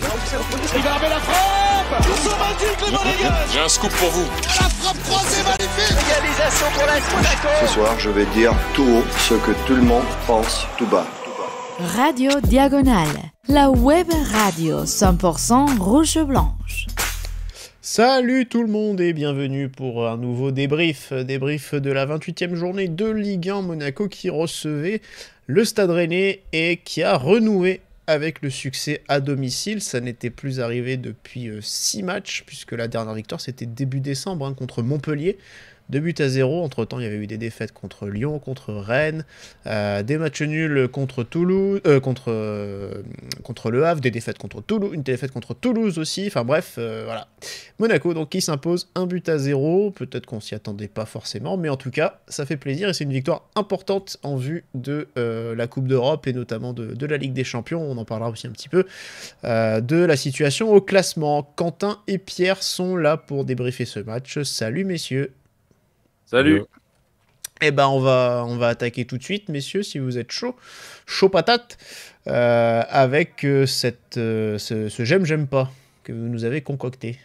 Il va la frappe J'ai un scoop pour vous. La pour Ce soir, je vais dire tout haut ce que tout le monde pense tout bas. Radio Diagonale, la web radio 100% rouge-blanche. Salut tout le monde et bienvenue pour un nouveau débrief, débrief de la 28e journée de Ligue 1 Monaco qui recevait le Stade rené et qui a renoué avec le succès à domicile. Ça n'était plus arrivé depuis 6 euh, matchs, puisque la dernière victoire, c'était début décembre hein, contre Montpellier. Deux buts à zéro, Entre temps, il y avait eu des défaites contre Lyon, contre Rennes, euh, des matchs nuls contre Toulouse, euh, contre, euh, contre Le Havre, des défaites contre Toulouse, une défaite contre Toulouse aussi. Enfin bref, voilà. Monaco donc qui s'impose un but à zéro, Peut-être qu'on s'y attendait pas forcément, mais en tout cas, ça fait plaisir et c'est une victoire importante en vue de la Coupe d'Europe et notamment de, de, la Ligue des Champions. On en parlera aussi un petit peu de la situation au classement. Quentin et Pierre sont là pour débriefer ce match. Salut messieurs. Salut. Eh ben, on va, on va attaquer tout de suite, messieurs, si vous êtes chaud. Chaud patate. Euh, avec euh, cette, euh, ce, j'aime, j'aime pas que vous nous avez concocté.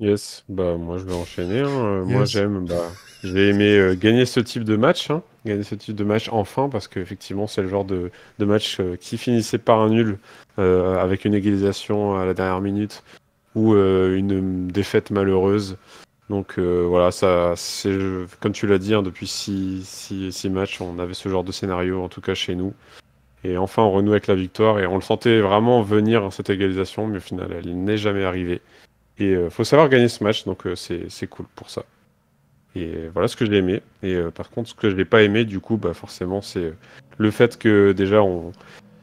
Yes, bah moi je vais enchaîner. Hein. Moi j'aime, bah, j'ai aimé gagner ce type de match, hein. gagner ce type de match enfin parce qu'effectivement c'est le genre de, de match qui finissait par un nul avec une égalisation à la dernière minute ou une défaite malheureuse donc euh, voilà, ça, c'est, comme tu l'as dit, hein, depuis six, six, matchs, on avait ce genre de scénario, en tout cas chez nous. Et enfin, on renoue avec la victoire et on le sentait vraiment venir, hein, cette égalisation, mais au final, elle n'est jamais arrivée. Et il euh, faut savoir gagner ce match, donc euh, c'est, cool pour ça. Et voilà ce que j'ai aimé. Et par contre, ce que je n'ai pas aimé, du coup, bah, forcément, c'est le fait que déjà, on,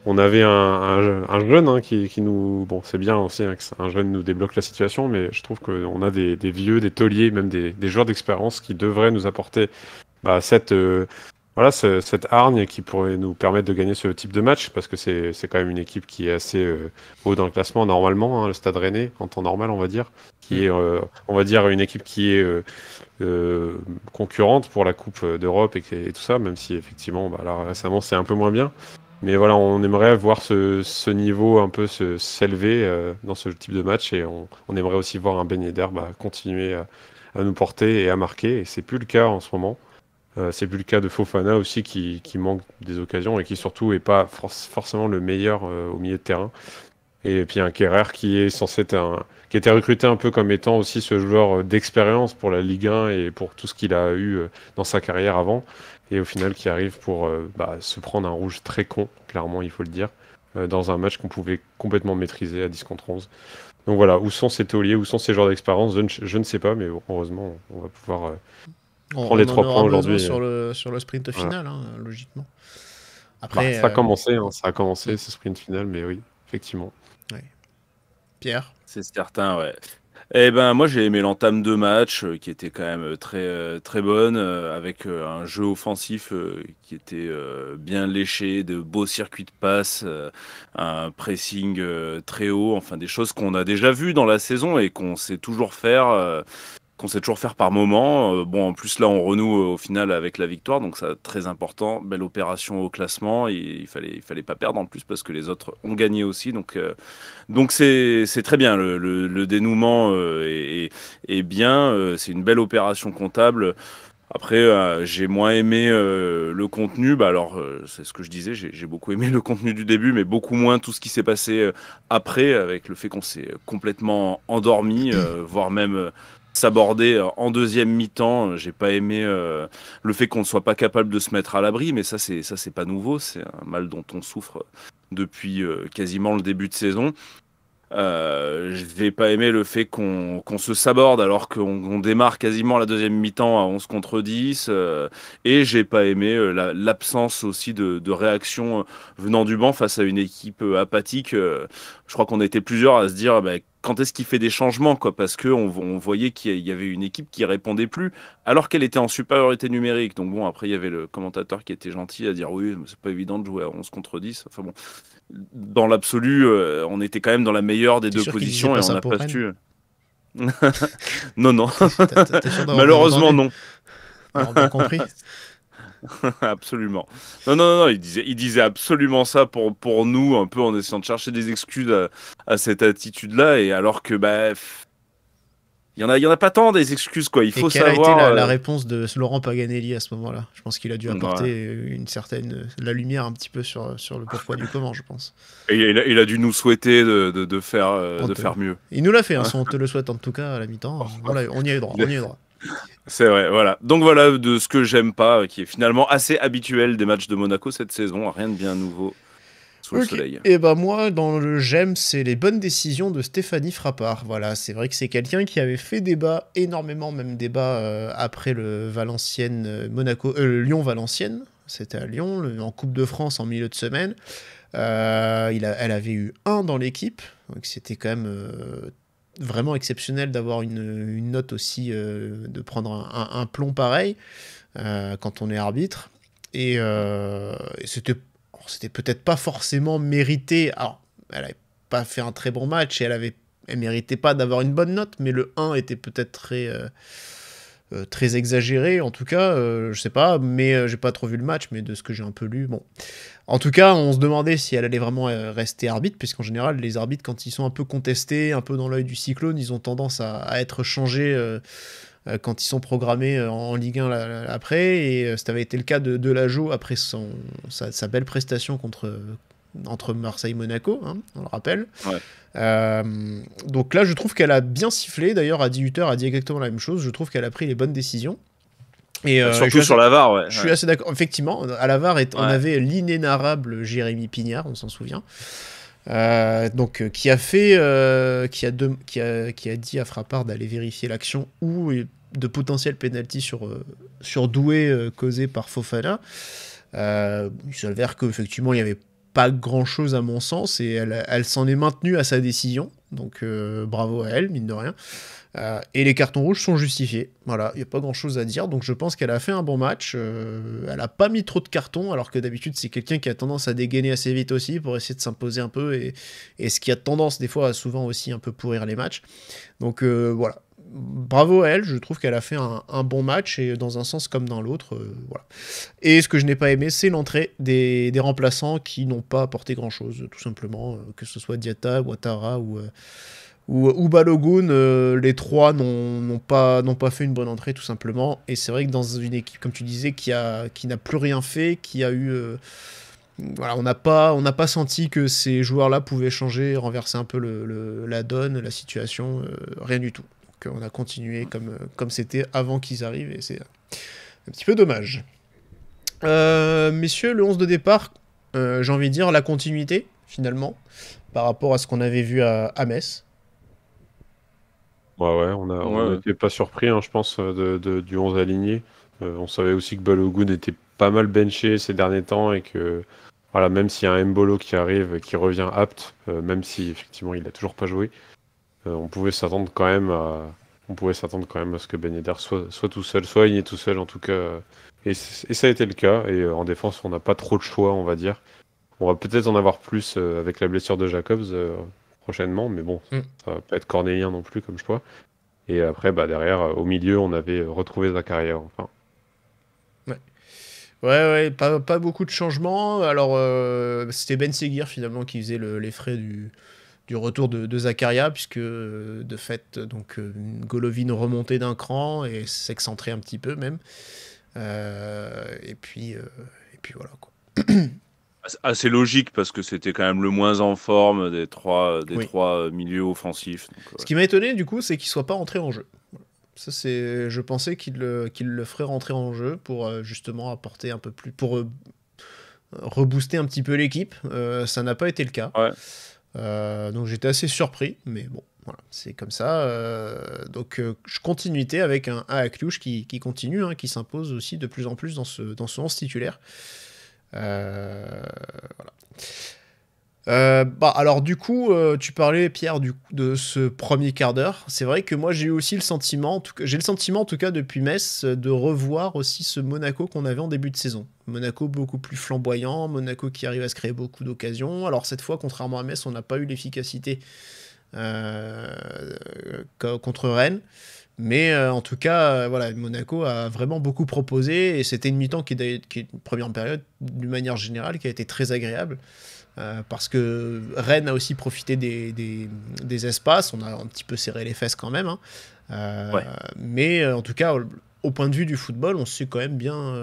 on avait un, jeune hein, qui, nous. Bon, c'est bien, on sait hein, jeune nous débloque la situation, mais je trouve qu'on a des, vieux, des tauliers, même des, joueurs d'expérience qui devraient nous apporter bah, cette. Euh, voilà, cette hargne qui pourrait nous permettre de gagner ce type de match, parce que c'est quand même une équipe qui est assez euh, haut dans le classement normalement, hein, le Stade Rennais en temps normal, on va dire, qui est, euh, on va dire, une équipe qui est concurrente pour la Coupe d'Europe et, et, tout ça, même si effectivement, bah, là, récemment, c'est un peu moins bien. Mais voilà, on aimerait voir ce, niveau un peu s'élever euh, dans ce type de match et on, aimerait aussi voir un Ben Yedder bah, continuer à, nous porter et à marquer. Et c'est plus le cas en ce moment. Euh, c'est plus le cas de Fofana aussi qui, manque des occasions et qui surtout n'est pas forcément le meilleur euh, au milieu de terrain. Et puis un Kerrer qui est censé être qui était recruté un peu comme étant aussi ce joueur euh, d'expérience pour la Ligue 1 et pour tout ce qu'il a eu dans sa carrière avant et au final qui arrive pour euh, bah, se prendre un rouge très con, clairement il faut le dire, euh, dans un match qu'on pouvait complètement maîtriser à 10 contre 11. Donc voilà, où sont ces tauliers, où sont ces genres d'expérience, je, ne sais pas, mais heureusement on va pouvoir euh, prendre les trois points aujourd'hui. Sur le, sur le sprint final, hein, logiquement. Bah, Après, ça, a commencé, hein, ça commencé, ce sprint final, mais oui, effectivement. Pierre C'est certain, ouais. Eh ben moi j'ai aimé l'entame de match euh, qui était quand même euh, très euh, très bonne avec un jeu offensif qui était bien léché, de beaux circuits de passe, un pressing très haut, enfin des choses qu'on a déjà vues dans la saison et qu'on sait toujours faire qu'on sait toujours faire par moment. Euh, bon, en plus, là, on renoue euh, au final avec la victoire, donc ça, très important. Belle opération au classement. il fallait, il fallait pas perdre en plus parce que les autres ont gagné aussi. Donc, euh, donc c'est, c'est très bien. Le, dénouement et est, bien. c'est une belle opération comptable. Après, j'ai moins aimé le contenu. Bah alors, c'est ce que je disais, j'ai, j'ai beaucoup aimé le contenu du début, mais beaucoup moins tout ce qui s'est passé après, avec le fait qu'on s'est complètement endormi, voire même s'aborder euh, en deuxième mi-temps. J'ai pas aimé euh, le fait qu'on ne soit pas capable de se mettre à l'abri, mais ça c'est ça c'est pas nouveau, c'est un mal dont on souffre depuis euh, quasiment le début de saison. je vais pas aimé le fait qu'on se saborde alors qu'on démarre quasiment la deuxième mi-temps à 11 contre 10. et j'ai pas aimé l'absence aussi de, réaction venant du banc face à une équipe apathique. je crois qu'on a été plusieurs à se dire bah, quand est-ce qu'il fait des changements, quoi, parce qu'on on voyait qu'il y avait une équipe qui répondait plus, alors qu'elle était en supériorité numérique. Donc bon, après, il y avait le commentateur qui était gentil à dire oui, c'est pas évident de jouer à 11 contre 10. Enfin bon, dans l'absolu, euh, on était quand même dans la meilleure des deux positions et on n'a pas su. non, non. Malheureusement, non. On a compris. absolument. Non, non, non, il disait, il disait absolument ça pour, pour nous, un peu en essayant de chercher des excuses à, cette attitude-là, et alors que, bah. Il y, en a, il y en a pas tant des excuses, quoi. Il faut savoir. la, euh, réponse de Laurent Paganelli à ce moment-là Je pense qu'il a dû apporter euh, une certaine. Euh, la lumière un petit peu sur, sur le pourquoi du comment, je pense. Et il a, dû nous souhaiter de, faire, de faire mieux. Il nous l'a fait, hein, on te le souhaite en tout cas à la mi-temps. voilà, on y a droit, on y droit. C'est vrai, voilà. Donc voilà de ce que j'aime pas, euh, qui est finalement assez habituel des matchs de Monaco cette saison, rien de bien nouveau sous le soleil. Et eh ben moi, dans le j'aime, c'est les bonnes décisions de Stéphanie Frappard. Voilà, c'est vrai que c'est quelqu'un qui avait fait débat énormément, même débat euh, après le Valenciennes euh, Monaco, Lyon Valenciennes. C'était à Lyon, en Coupe de France en milieu de semaine. il a, elle avait eu un dans l'équipe, donc c'était quand même vraiment exceptionnel d'avoir une, note aussi, euh, de prendre un, plomb pareil euh, quand on est arbitre. Et, euh, c'était, c'était peut-être pas forcément mérité. Alors, elle n'avait pas fait un très bon match et elle avait, elle méritait pas d'avoir une bonne note, mais le 1 était peut-être très très exagéré en tout cas, je je sais pas, mais j'ai pas trop vu le match, mais de ce que j'ai un peu lu, bon, en tout cas, on se demandait si elle allait vraiment euh, rester arbitre, puisqu'en général, les arbitres, quand ils sont un peu contestés, un peu dans l'œil du cyclone, ils ont tendance à, être changés euh, euh, quand ils sont programmés en, Ligue 1 après. Et ça avait été le cas de, de Lajo après son, sa, belle prestation contre, entre Marseille et Monaco, hein, on le rappelle. donc là, je trouve qu'elle a bien sifflé. D'ailleurs, à 18h, elle a dit exactement la même chose. Je trouve qu'elle a pris les bonnes décisions. Et, euh, Surtout sur Je suis assez d'accord. Effectivement, à la VAR, on avait l'inénarrable Jérémy Pignard, on s'en souvient. Euh, donc, euh, qui a fait, qui, a qui, a, qui, a dit à Frappard d'aller vérifier l'action ou de potentiel penalty sur, sur Doué causé par Fofana. il s'avère qu'effectivement, il n'y avait pas grand chose à mon sens et elle s'en est maintenue à sa décision. Donc euh, bravo à elle, mine de rien. Euh, et les cartons rouges sont justifiés. Voilà, il n'y a pas grand-chose à dire. Donc je pense qu'elle a fait un bon match. Euh, elle n'a pas mis trop de cartons, alors que d'habitude c'est quelqu'un qui a tendance à dégainer assez vite aussi pour essayer de s'imposer un peu. Et, et, ce qui a tendance des fois à souvent aussi un peu pourrir les matchs. Donc voilà, bravo à elle, je trouve qu'elle a fait un, bon match et dans un sens comme dans l'autre. Euh, voilà. Et ce que je n'ai pas aimé, c'est l'entrée des, remplaçants qui n'ont pas apporté grand chose, tout simplement, euh, que ce soit Diata, Ouattara euh, ou. ou, Balogun, les trois n'ont pas, fait une bonne entrée tout simplement. Et c'est vrai que dans une équipe, comme tu disais, qui n'a qui plus rien fait, qui a eu voilà, on n'a pas, pas senti que ces joueurs-là pouvaient changer, renverser un peu le, la donne, la situation, rien du tout on a continué comme comme c'était avant qu'ils arrivent et c'est un petit peu dommage. Euh, messieurs, le 11 de départ, euh, j'ai envie de dire la continuité finalement par rapport à ce qu'on avait vu à, Metz. Ouais ouais, on n'était pas surpris, hein, je pense, euh, du 11 aligné. on savait aussi que Balogun était pas mal benché ces derniers temps et que voilà, même s'il y a un Mbolo qui arrive, qui revient apte, même si effectivement il n'a toujours pas joué, euh, on pouvait s'attendre quand même à, on pouvait s'attendre quand même à ce que Ben soit, tout seul, soit il est tout seul en tout cas. Et, ça a été le cas. Et euh, en défense, on n'a pas trop de choix, on va dire. On va peut-être en avoir plus euh, avec la blessure de Jacobs prochainement, mais bon, ça mm. ça va pas être cornélien non plus comme je choix. Et après, bah, derrière, au milieu, on avait retrouvé Zakaria. Enfin. Ouais, ouais, pas, beaucoup de changements. Alors, c'était Ben Seguir finalement qui faisait les frais du, retour de, de Zakaria, puisque euh, de fait, donc euh, Golovin remontait d'un cran et s'excentrait un petit peu même. Euh, et, puis, et puis voilà. Quoi. Assez logique parce que c'était quand même le moins en forme des trois, des trois milieux offensifs. Ce qui m'a étonné du coup, c'est qu'il soit pas entré en jeu. Ça, c'est, je pensais qu'il le, qu'il le ferait rentrer en jeu pour justement apporter un peu plus, pour rebooster un petit peu l'équipe. ça n'a pas été le cas. Ouais. Euh, donc j'étais assez surpris, mais bon, voilà, c'est comme ça. Euh, donc euh, je continuité avec un A à Cluj qui, continue, hein, qui s'impose aussi de plus en plus dans ce, dans ce titulaire. voilà. Euh, bah, alors du coup, euh, tu parlais Pierre du, de ce premier quart d'heure. C'est vrai que moi j'ai eu aussi le sentiment, j'ai le sentiment en tout cas depuis Metz euh, de revoir aussi ce Monaco qu'on avait en début de saison. Monaco beaucoup plus flamboyant, Monaco qui arrive à se créer beaucoup d'occasions. Alors cette fois, contrairement à Metz, on n'a pas eu l'efficacité contre Rennes. Mais en tout cas, voilà, Monaco a vraiment beaucoup proposé et c'était une mi-temps qui, qui, est une première période, d'une manière générale, qui a été très agréable. Euh, parce que Rennes a aussi profité des, des, espaces, on a un petit peu serré les fesses quand même. Hein. Euh, mais euh, en tout cas, au, point de vue du football, on s'est quand même bien.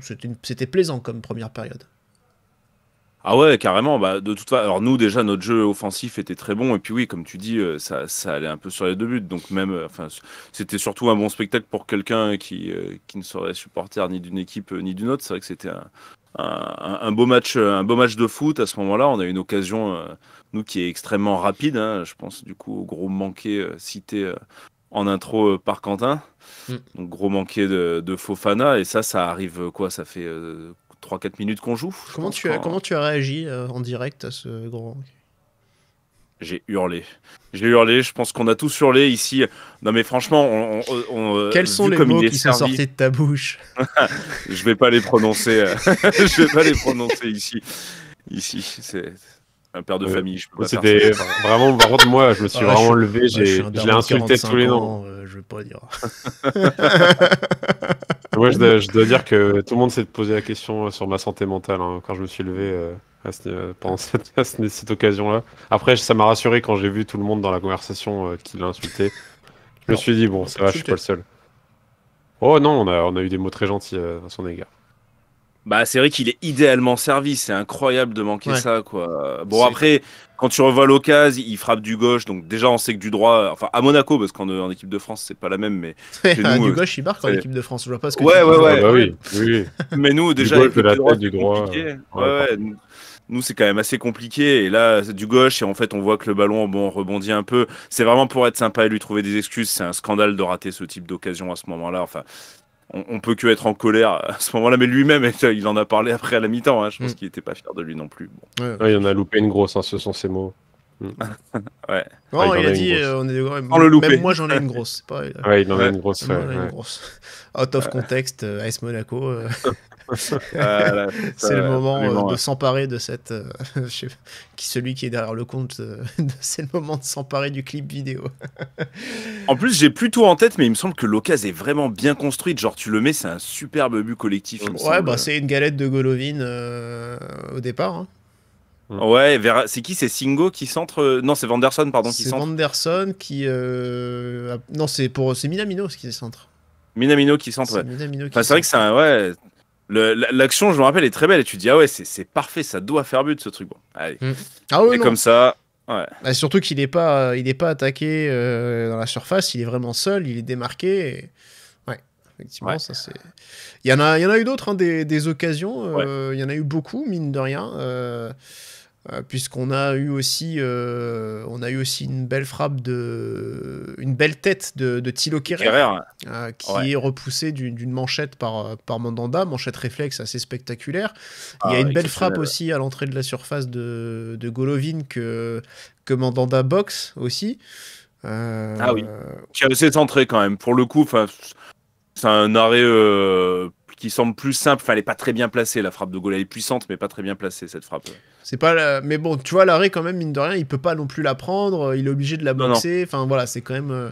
C'était plaisant comme première période. Ah ouais, carrément. Bah, de toute façon, alors nous déjà notre jeu offensif était très bon et puis oui, comme tu dis, ça, ça allait un peu sur les deux buts. Donc même, enfin, c'était surtout un bon spectacle pour quelqu'un qui, qui ne serait supporter ni d'une équipe ni d'une autre. C'est vrai que c'était un, un, beau match, un beau match de foot à ce moment-là. On a une occasion, euh, nous, qui est extrêmement rapide. Hein. je pense du coup au gros manqué euh, cité euh, en intro par Quentin. Mm. gros manqué de, Fofana. Et ça, ça arrive quoi Ça fait 3-4 minutes qu'on joue. comment tu as réagi en direct à ce gros manqué j'ai hurlé. J'ai hurlé, je pense qu'on a tous hurlé ici. Non mais franchement, on, on, euh, Quels sont les mots qui sont sortis de ta bouche Je vais pas les prononcer. Euh, je vais pas les prononcer ici. Ici, c'est un père de euh, famille. C'était vraiment, par contre, moi, je me suis ah, vraiment levé, ah, je, l'ai insulté tous les noms. je veux pas dire. moi, je dois, dire que tout le monde s'est posé la question sur ma santé mentale hein, quand je me suis levé. Euh, pendant cette, occasion-là. Après, ça m'a rassuré quand j'ai vu tout le monde dans la conversation euh, qui l'a insulté. Je me suis dit, bon, ça va, je suis pas le seul. Oh non, on a, eu des mots très gentils euh, à son égard. Bah, c'est vrai qu'il est idéalement servi, c'est incroyable de manquer ça, quoi. Bon, après, quand tu revois l'occasion, il frappe du gauche, donc déjà on sait que du droit, enfin à Monaco, parce qu'en équipe de France, c'est pas la même, mais. du gauche, il marque en équipe de France, je vois pas ce que Ouais, ouais, ouais. Ah bah oui, oui. mais nous, déjà, du gauche, la tête, du droit. ouais. ouais. Nous, c'est quand même assez compliqué. Et là, du gauche, et en fait, on voit que le ballon, bon, rebondit un peu. C'est vraiment pour être sympa et lui trouver des excuses. C'est un scandale de rater ce type d'occasion à ce moment-là. Enfin, on, on, peut que être en colère à ce moment-là, mais lui-même, il en a parlé après à la mi-temps. Hein. Je pense mm. qu'il n'était pas fier de lui non plus. Bon. il en a loupé une grosse, hein, ce sont ses mots. Mm. ouais. Ah, il, a, dit, euh, on même moi j'en ai une grosse. ouais, il en a une grosse. Out of context, Ice euh, Monaco. Euh. Euh, c'est le moment euh, de s'emparer de cette. Euh, qui, celui qui est derrière le compte, c'est le moment de s'emparer du clip vidéo. en plus, j'ai plus en tête, mais il me semble que l'occasion est vraiment bien construite. Genre, tu le mets, c'est un superbe but collectif. ouais, bah, c'est une galette de Golovin au départ. Hein. Mm. Ouais, c'est qui C'est Singo qui centre Non, c'est Vanderson, pardon. C'est Vanderson qui. Non, c'est pour... Minamino qui centre. Minamino qui centre, c'est vrai que c'est un. Ouais. L'action, je me rappelle, est très belle. Et tu dis, ah ouais, c'est parfait, ça doit faire but ce truc. Bon, allez. Mm. Ah comme ça. Ouais. Bah, surtout qu'il n'est pas, il est pas attaqué euh, dans la surface, il est vraiment seul, il est démarqué. Ouais, effectivement, ça c'est. Il y en a, il y en a eu d'autres, hein, des, occasions. Euh, il y en a eu beaucoup, mine de rien. Euh... Euh, puisqu'on a eu aussi euh, on a eu aussi une belle frappe de une belle tête de, de Thilo euh, qui est repoussée d'une manchette par, par Mandanda manchette réflexe assez spectaculaire il y a ah, une belle frappe aussi à l'entrée de la surface de, de, Golovin que que Mandanda boxe aussi ah oui qui a cette entrée quand même pour le coup c'est un arrêt semble plus simple. fallait elle pas très bien placée, la frappe de Gaulle. Elle est puissante, mais pas très bien placée, cette frappe. C'est pas Mais bon, tu vois, l'arrêt, quand même, mine de rien, il peut pas non plus la prendre. Il est obligé de la boxer. Enfin, voilà, c'est quand même. Euh,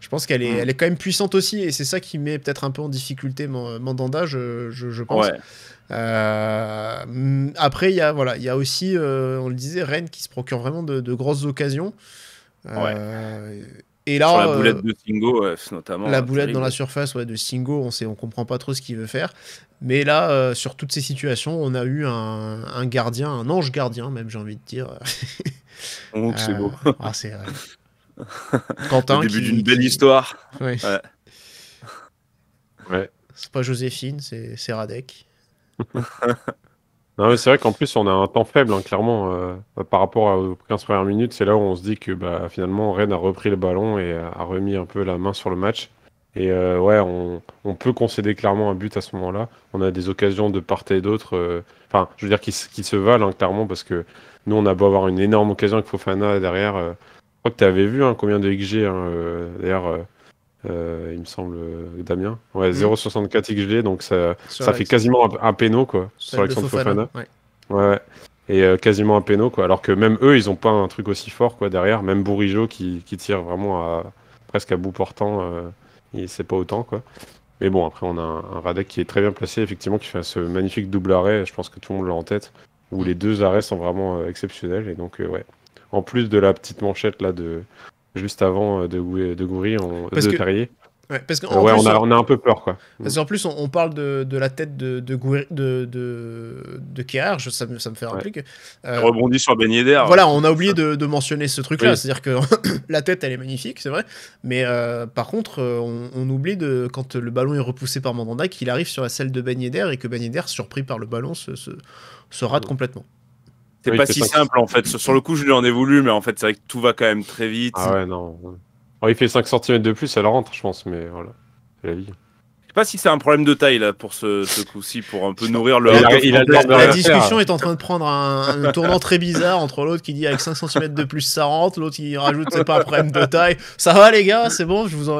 je pense qu'elle est... Mm. Elle est quand même puissante aussi. Et c'est ça qui met peut-être un peu en difficulté Mandanda, je, je, pense. Ouais. Euh, après, il y, a, voilà, y a aussi, euh, on le disait, Rennes qui se procure vraiment de, grosses occasions. Ouais. Et là, la euh, boulette de Singo, euh, notamment. La hein, boulette dans la surface ouais, de Singo, on sait, on comprend pas trop ce qu'il veut faire. Mais là, euh, sur toutes ces situations, on a eu un, gardien, un ange gardien, même, j'ai envie de dire. donc oh, c'est beau. Ah, c'est Le début d'une belle histoire. Ouais. ouais. C'est pas Joséphine, c'est Radek. Non, c'est vrai qu'en plus, on a un temps faible, hein, clairement, euh, par rapport aux 15 premières minutes. C'est là où on se dit que bah, finalement, Rennes a repris le ballon et a remis un peu la main sur le match. Et euh, ouais, on, peut concéder clairement un but à ce moment-là. On a des occasions de part et d'autre. Euh, enfin, je veux dire, qui, se valent hein, clairement parce que nous, on a beau avoir une énorme occasion avec Fofana derrière. je crois que tu avais vu hein, combien de XG. D'ailleurs, euh, il me semble, euh, Damien. Ouais, 0,64 hmm. XD donc ça, fait quasiment un, un quoi, sur, Alexandre Fofana. Ouais. Et euh, quasiment un péno, quoi. Alors que même eux, ils n'ont pas un truc aussi fort, quoi, derrière. Même Bourigeau qui, tire vraiment à, presque à bout portant, il il c'est pas autant, quoi. Mais bon, après, on a un, un, qui est très bien placé, effectivement, qui fait ce magnifique double arrêt. Je pense que tout le monde l'a en tête. Où les deux arrêts sont vraiment exceptionnels. Et donc, ouais. En plus de la petite manchette, là, de juste avant euh, de, de Goury, de Ouais, parce on, a, un peu peur, quoi. Parce qu'en plus, on, parle de, la tête de, de, de, de, ça, me, fait un truc. que. Euh, rebondit sur Ben Voilà, on a oublié de, mentionner ce truc-là. C'est-à-dire que la tête, elle est magnifique, c'est vrai. Mais euh, par contre, on, oublie de, quand le ballon est repoussé par Mandanda qu'il arrive sur la selle de Ben et que Ben surpris par le ballon, se, rate complètement. C'est pas si simple en fait. Sur le coup, je lui en ai voulu, mais en fait, c'est vrai que tout va quand même très vite. Ah ouais, non. il fait 5 cm de plus, elle rentre, je pense, mais voilà. C'est la vie pas si c'est un problème de taille là pour ce, coup-ci, pour un peu nourrir le. la, discussion est en train de prendre un, tournant très bizarre entre l'autre qui dit avec 5 cm de plus ça rentre, l'autre qui rajoute c'est pas un problème de taille. Ça va les gars, c'est bon, je vous,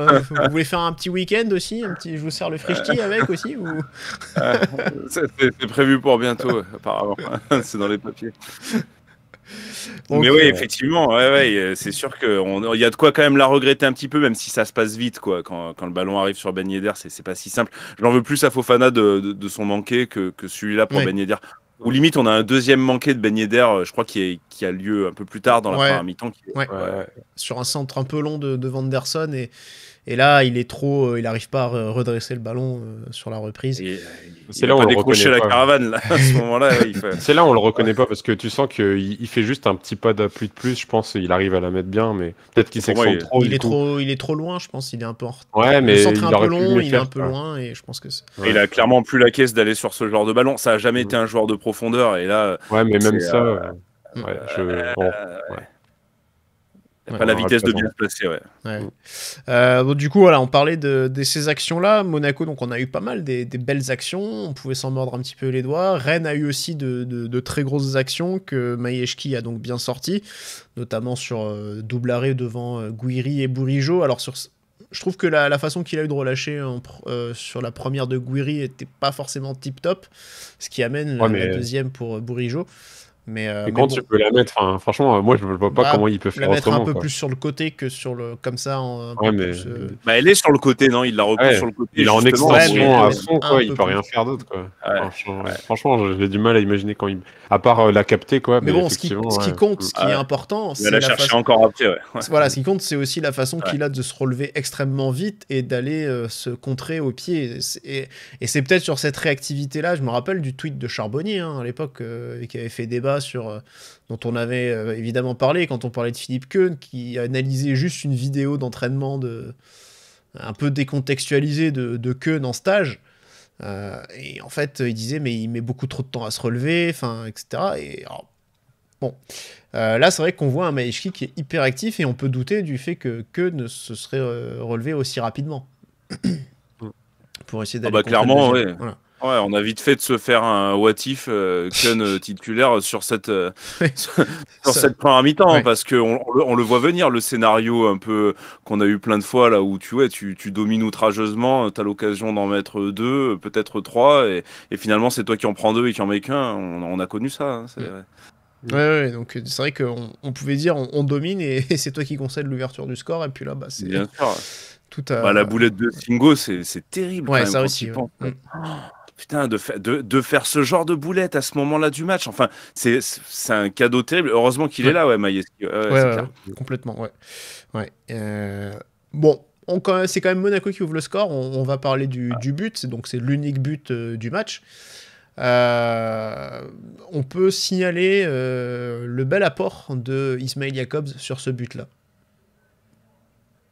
voulez faire un petit week-end aussi, petit, je vous sers le frishti euh. avec aussi c'est prévu pour bientôt apparemment, c'est dans les papiers mais oui, euh, effectivement, euh, c'est sûr qu'il y a de quoi quand même la regretter un petit peu, même si ça se passe vite. Quoi. Quand, le ballon arrive sur Ben Yedder, c'est pas si simple. J'en veux plus à Fofana de, son manqué que, celui-là pour Ben Yedder. Ou limite, on a un deuxième manqué de Ben Yedder, euh, je crois, qui, a lieu un peu plus tard dans la première mi-temps. Sur un centre un peu long de, de Vanderson et et là, il est trop, euh, il n'arrive pas à redresser le ballon euh, sur la reprise. Euh, c'est là où on décroche la caravane. à ce moment-là, c'est là où on le reconnaît pas parce que tu sens qu'il il fait juste un petit pas d'appui de plus. Je pense qu'il arrive à la mettre bien, mais peut-être qu'il s'excentre trop. Il est trop, il est trop loin. Je pense il est un peu en Ouais, mais il est un peu long, il est un peu loin, et je pense que. Ouais. Il a clairement plus la caisse d'aller sur ce genre de ballon. Ça a jamais mm. été un joueur de profondeur, et là. Ouais, mais même ça. Je pas la vitesse de bien se placer, ouais. Mm. Euh, donc, du coup, voilà, on parlait de, ces actions-là. Monaco, donc on a eu pas mal des, belles actions. On pouvait s'en mordre un petit peu les doigts. Rennes a eu aussi de, très grosses actions que Maïeshki a donc bien sorties, notamment sur euh, double arrêt devant euh, Guiri et Bourigeau. Alors, sur, je trouve que la, façon qu'il a eu de relâcher sur la première de Guiri n'était pas forcément tip-top, ce qui amène la, deuxième pour Bourigeau. Euh, mais, quand tu peux la mettre, franchement, euh, moi je ne vois pas bah, comment il peut faire la mettre un peu plus sur le côté que sur le comme ça. Euh, bah, elle est sur le côté, non Il la repousse sur le côté. Il est en extension à fond, quoi. Il peut rien faire d'autre, Franchement, j'ai du mal à imaginer quand il, à part la capter, quoi. Mais, bon, ce qui, compte, ce qui est important, c'est la, la encore après. Voilà, ce qui compte, c'est aussi la façon qu'il a de se relever extrêmement vite et d'aller se contrer au pied. Et c'est peut-être sur cette réactivité-là, je me rappelle du tweet de Charbonnier hein, à l'époque qui avait fait débat sur, euh, dont on avait euh, évidemment parlé quand on parlait de Philippe Keun, qui analysait juste une vidéo d'entraînement de, un peu décontextualisée de, de Keun en stage. Euh, et en fait, il disait, mais il met beaucoup trop de temps à se relever, enfin, etc. Et bon, là, c'est vrai qu'on voit un Maeshki qui est hyper actif et on peut douter du fait que Keun ne se serait relevé aussi rapidement. Mm. Pour essayer ah d'aller. Bah, clairement, Ouais, on a vite fait de se faire un watif if euh, euh, titulaire sur cette, euh, sur cette première mi-temps parce qu'on on le voit venir le scénario un peu qu'on a eu plein de fois là où tu ouais, tu, tu domines outrageusement, tu as l'occasion d'en mettre deux, peut-être trois et, et finalement c'est toi qui en prends deux et qui en mets qu'un. On, a connu ça. Hein, c'est mm. vrai. Ouais, donc c'est vrai qu'on on pouvait dire on, domine et, c'est toi qui concède l'ouverture du score et puis là bah c'est tout à bah, la boulette de Singo c'est terrible quand même ça aussi, Putain, de, de, faire ce genre de boulette à ce moment-là du match, enfin, c'est un cadeau terrible. Heureusement qu'il est là, ouais, complètement, ouais. ouais. Euh, bon, c'est quand même Monaco qui ouvre le score. On, va parler du, ah. du but, donc c'est l'unique but euh, du match. Euh, on peut signaler le bel apport de Ismail Jacobs sur ce but-là.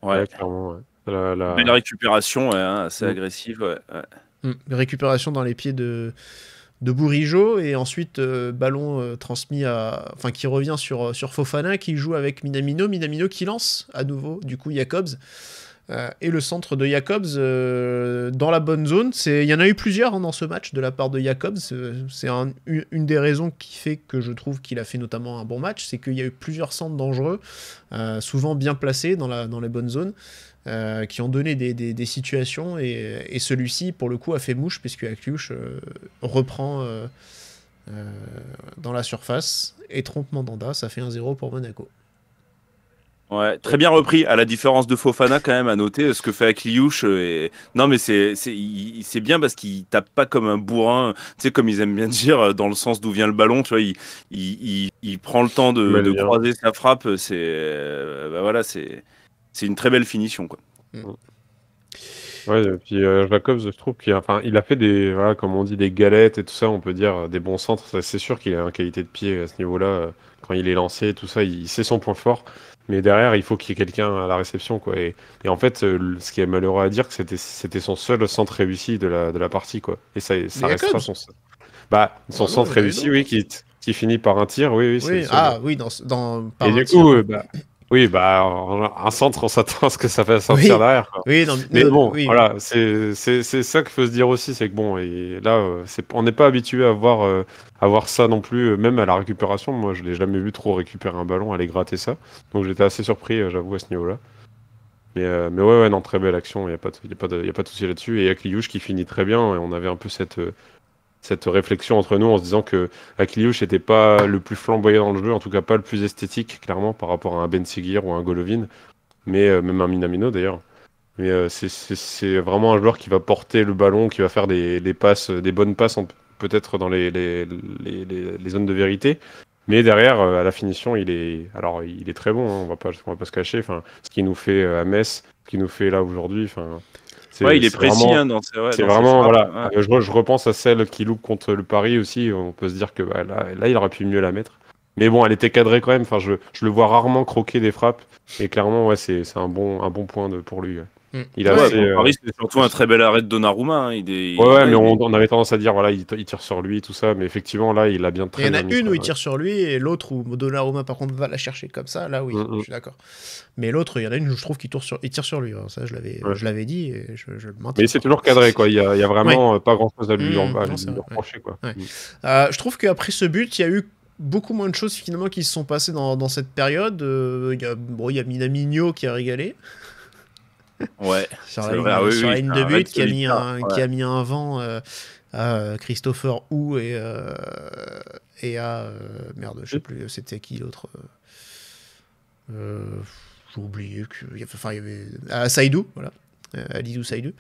Ouais, clairement. Ouais. La, récupération, hein, assez mm. agressive. Ouais, Mm. Récupération dans les pieds de, de Bourigeau et ensuite euh, ballon euh, transmis à enfin qui revient sur euh, sur Fofana qui joue avec Minamino Minamino qui lance à nouveau du coup Jacobs et le centre de Jacobs dans la bonne zone il y en a eu plusieurs hein, dans ce match de la part de Jacobs c'est une des raisons qui fait que je trouve qu'il a fait notamment un bon match c'est qu'il y a eu plusieurs centres dangereux souvent bien placés dans la dans les bonnes zones euh, qui ont donné des, situations. Et, celui-ci, pour le coup, a fait mouche, puisque Akliouche euh, reprend euh, dans la surface. Et trompement d'Anda ça fait un 0 pour Monaco. Ouais, très bien repris. À la différence de Fofana, quand même, à noter ce que fait Akliouche. Et... Non, mais c'est bien parce qu'il tape pas comme un bourrin, tu comme ils aiment bien dire, dans le sens d'où vient le ballon. Tu vois, il, prend le temps de, croiser sa frappe. C'est bah voilà, c'est c'est une très belle finition. Quoi. Mm. et puis euh, je trouve qu'il a, il a fait des, comme on dit, des galettes et tout ça, on peut dire euh, des bons centres. C'est sûr qu'il a une qualité de pied à ce niveau-là. Euh, quand il est lancé, tout ça, il, sait son point fort. Mais derrière, il faut qu'il y ait quelqu'un à la réception. Quoi. Et, en fait, euh, ce qui est malheureux à dire, c'était, c'était son seul centre réussi de la, de la partie. Quoi. Et ça, ça son seul. Bah, son ah centre réussi, oui, qui, qui finit par un tir, oui, oui. ah oui, dans, Et du coup, Bah, oui, bah, un centre, on s'attend à ce que ça fasse sortir oui. derrière. Oui, mais bon, voilà, c'est ça qu'il faut se dire aussi, c'est que bon, et là, euh, on n'est pas habitué à voir, euh, ça non plus, euh, même à la récupération. Moi, je l'ai jamais vu trop récupérer un ballon, aller gratter ça. Donc, j'étais assez surpris, j'avoue, à ce niveau-là. Mais, mais ouais, ouais, non, très belle action, il n'y a, pas de, de souci là-dessus. Et Akliouche qui finit très bien, et on avait un peu cette, cette réflexion entre nous en se disant que Akiliouche n'était pas le plus flamboyant dans le jeu, en tout cas pas le plus esthétique, clairement, par rapport à un Ben ou un Golovin, mais euh, même un Minamino d'ailleurs. Mais euh, c'est vraiment un joueur qui va porter le ballon, qui va faire des, passes, des bonnes passes peut-être dans les, zones de vérité. Mais derrière, euh, à la finition, il est, alors, il est très bon, hein, on ne va pas se cacher. ce qui nous fait à Metz, ce qui nous fait là aujourd'hui, ouais, il est, précis hein, C'est vraiment, voilà. Euh, je, repense à celle qui loupe contre le Paris aussi. On peut se dire que bah, là, il aurait pu mieux la mettre. Mais bon, elle était cadrée quand même. Enfin, je, le vois rarement croquer des frappes. Et clairement, ouais, c'est un bon, un bon point de, pour lui. Mm. Il a euh, Paris, c'est surtout un très bel arrêt de Donnarumma. Hein. Il Ouais, mais on, avait tendance à dire voilà, il, tire sur lui, tout ça, mais effectivement, là, il a bien très Il y en a une où il tire sur lui et l'autre où Donnarumma, par contre, va la chercher comme ça. Là, oui, mm, mm. je suis d'accord. Mais l'autre, il y en a une où je trouve qu'il tire sur, il tire sur lui. Hein. Ça, je l'avais, je l'avais dit je, le Mais c'est toujours cadré, quoi. Il y a, il y a vraiment euh, pas grand chose à lui, reprocher, quoi. je trouve qu'après ce but, il y a eu beaucoup moins de choses finalement qui se sont passées dans, cette période. Euh, il y, y a Minamino qui a régalé. Ouais. Ah sur la, ligne, de but qui a, mis un, qui a mis un vent euh, à Christopher Hou et, euh, et à. Euh, merde, je sais plus, c'était qui l'autre J'ai oublié. Que, enfin, il y avait. À Saïdou, voilà. À Lidou Saïdou.